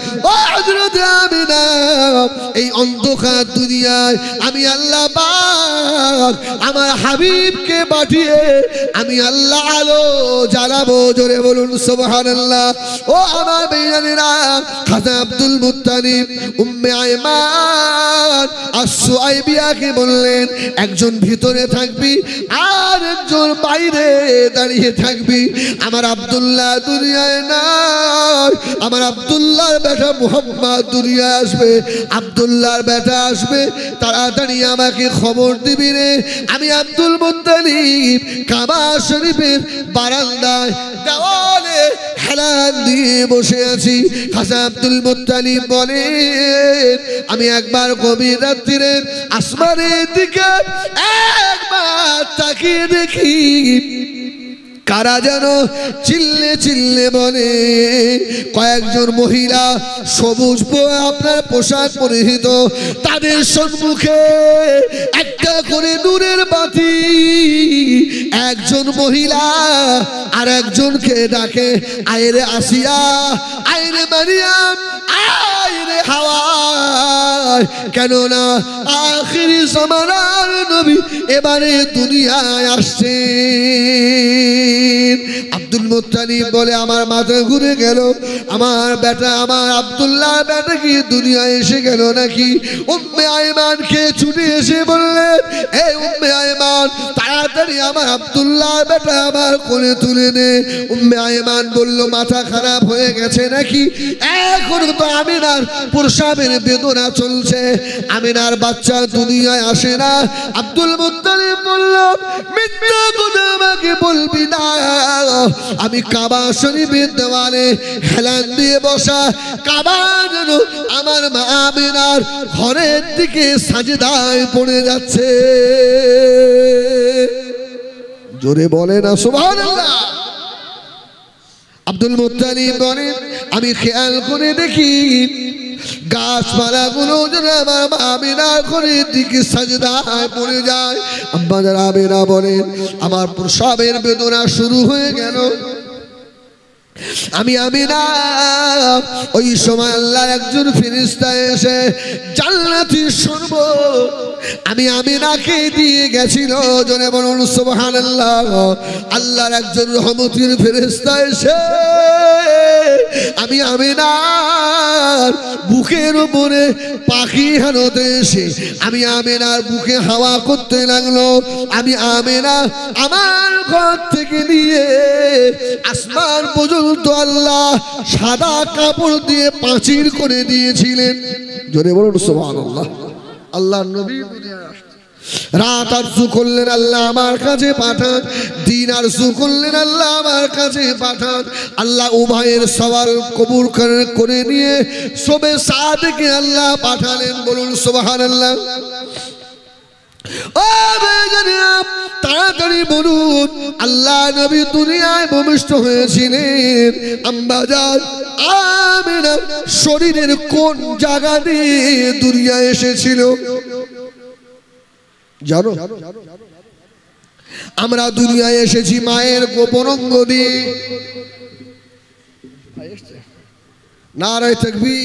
আমি না এই অন্ধকার দুনিয়ায় আমি আল্লাহ আমার হাবিবকে পাঠিয়ে আমি আল্লাহ আলো জ্বালাবো জোরে বলুন আল্লাহ ও আমার বেজানিরা খাজা আব্দুল মুত্তালিব উম্মে আয়মান আর সুআইবিয়াকে বললেন একজন ভিতরে থাকবি আর একজন বাইরে দাঁড়িয়ে থাকবি আমার আবদুল্লাহ দুনিয়ায় নাই আমার আবদুল্লাহর বেটা মোহাম্মদ দুনিয়ায় আসবে আবদুল্লাহর বেটা আসবে তাড়াতাড়ি আমাকে খবর দিবি রে আমি আব্দুল মুতালিব কাবা শরীফের বারান্দায় দেওয়ালে হেলান দিয়ে বসে আছি খাজা আব্দুল মুতালিব বলে আমি একবার গভীর রাত্রিরে আসমানের দিকে একবার তাকিয়ে দেখি কারা যেন চিল্লে চিল্লে বলে কয়েকজন মহিলা সবুজ আপনার পোশাক পরিহিত তাদের সম্মুখে একটা করে নূরের বাতি একজন মহিলা আর একজনকে ডাকে আয়রে আসিয়া আয়রে মারিয়াম আয়রে হাওয়া কেননা আখিরি সমানার নবী এবারে দুনিয়ায় আসছে আব্দুল মুতালিব বলে আমার মাথা ঘুরে গেল আমার বেটা আমার আবদুল্লাহ বেটা কি দুনিয়া এসে গেল নাকি উম্মে আয়মান কে ছুটে এসে বললেন এই উম্মে আয়মান তাড়াতাড়ি আমার আবদুল্লাহ বেটা আমার কোলে তুলে নে উম্মে আয়মান বলল মাথা খারাপ হয়ে গেছে নাকি এখন তো আমিনার প্রসাবের বেদনা চলছে আমিনার বাচ্চা দুনিয়ায় আসে না আব্দুল মুতালিব বলল মিথ্যা কথা আমাকে বলবি না আমি কাবা শরীফের দেওয়ালে হেলান দিয়ে বসা কাবার আমার মা আমিনার ঘরের দিকে সাজেদায় পড়ে যাচ্ছে জোরে বলে না সুবহানাল্লাহ আব্দুল মুত্তালিব বলেন আমি খেয়াল করে দেখি গাছপালাগুলো যেন আমার আমিনার করে দিকে সাজদায় পড়ে যায় আম্মাদের আমিনা বলেন আমার প্রসাবের বেদনা শুরু হয়ে গেল আমি আমি না ওই সময় আল্লাহ একজন ফিরিস্তা এসে জান্নাতি শুনব আমি আমি নাকে দিয়ে গেছিল জনে বলুন সোহান আল্লাহ আল্লাহর একজন রহমতির ফেরিস্তা এসে আমি আমি না বুকের উপরে পাখি হানোতে এসে আমি আমি না বুকে হাওয়া করতে লাগলো আমি আমি না আমার ঘর থেকে নিয়ে আসমার পুজো সাদা কাপড় দিয়ে পাঁচির করে দিয়েছিলেন জোরে বলুন সোমান আল্লাহ নবী রাত আরজু করলেন আল্লাহ আমার কাছে পাঠান দিন আরজু করলেন আল্লাহ আমার কাছে পাঠান আল্লাহ উভয়ের সবার কবুল করে নিয়ে সবে সাদকে আল্লাহ পাঠালেন বলুন সোবাহান আল্লাহ তাড়াতাড়ি বলুন আল্লাহ নবী দুনিয়ায় ভূমিষ্ঠ হয়েছিলেন আম্বাজার শরীরের কোন জায়গা দিয়ে দুনিয়া এসেছিল জানো আমরা দুনিয়ায় এসেছি মায়ের গোপরঙ্গ দিয়ে না রায় থাকবি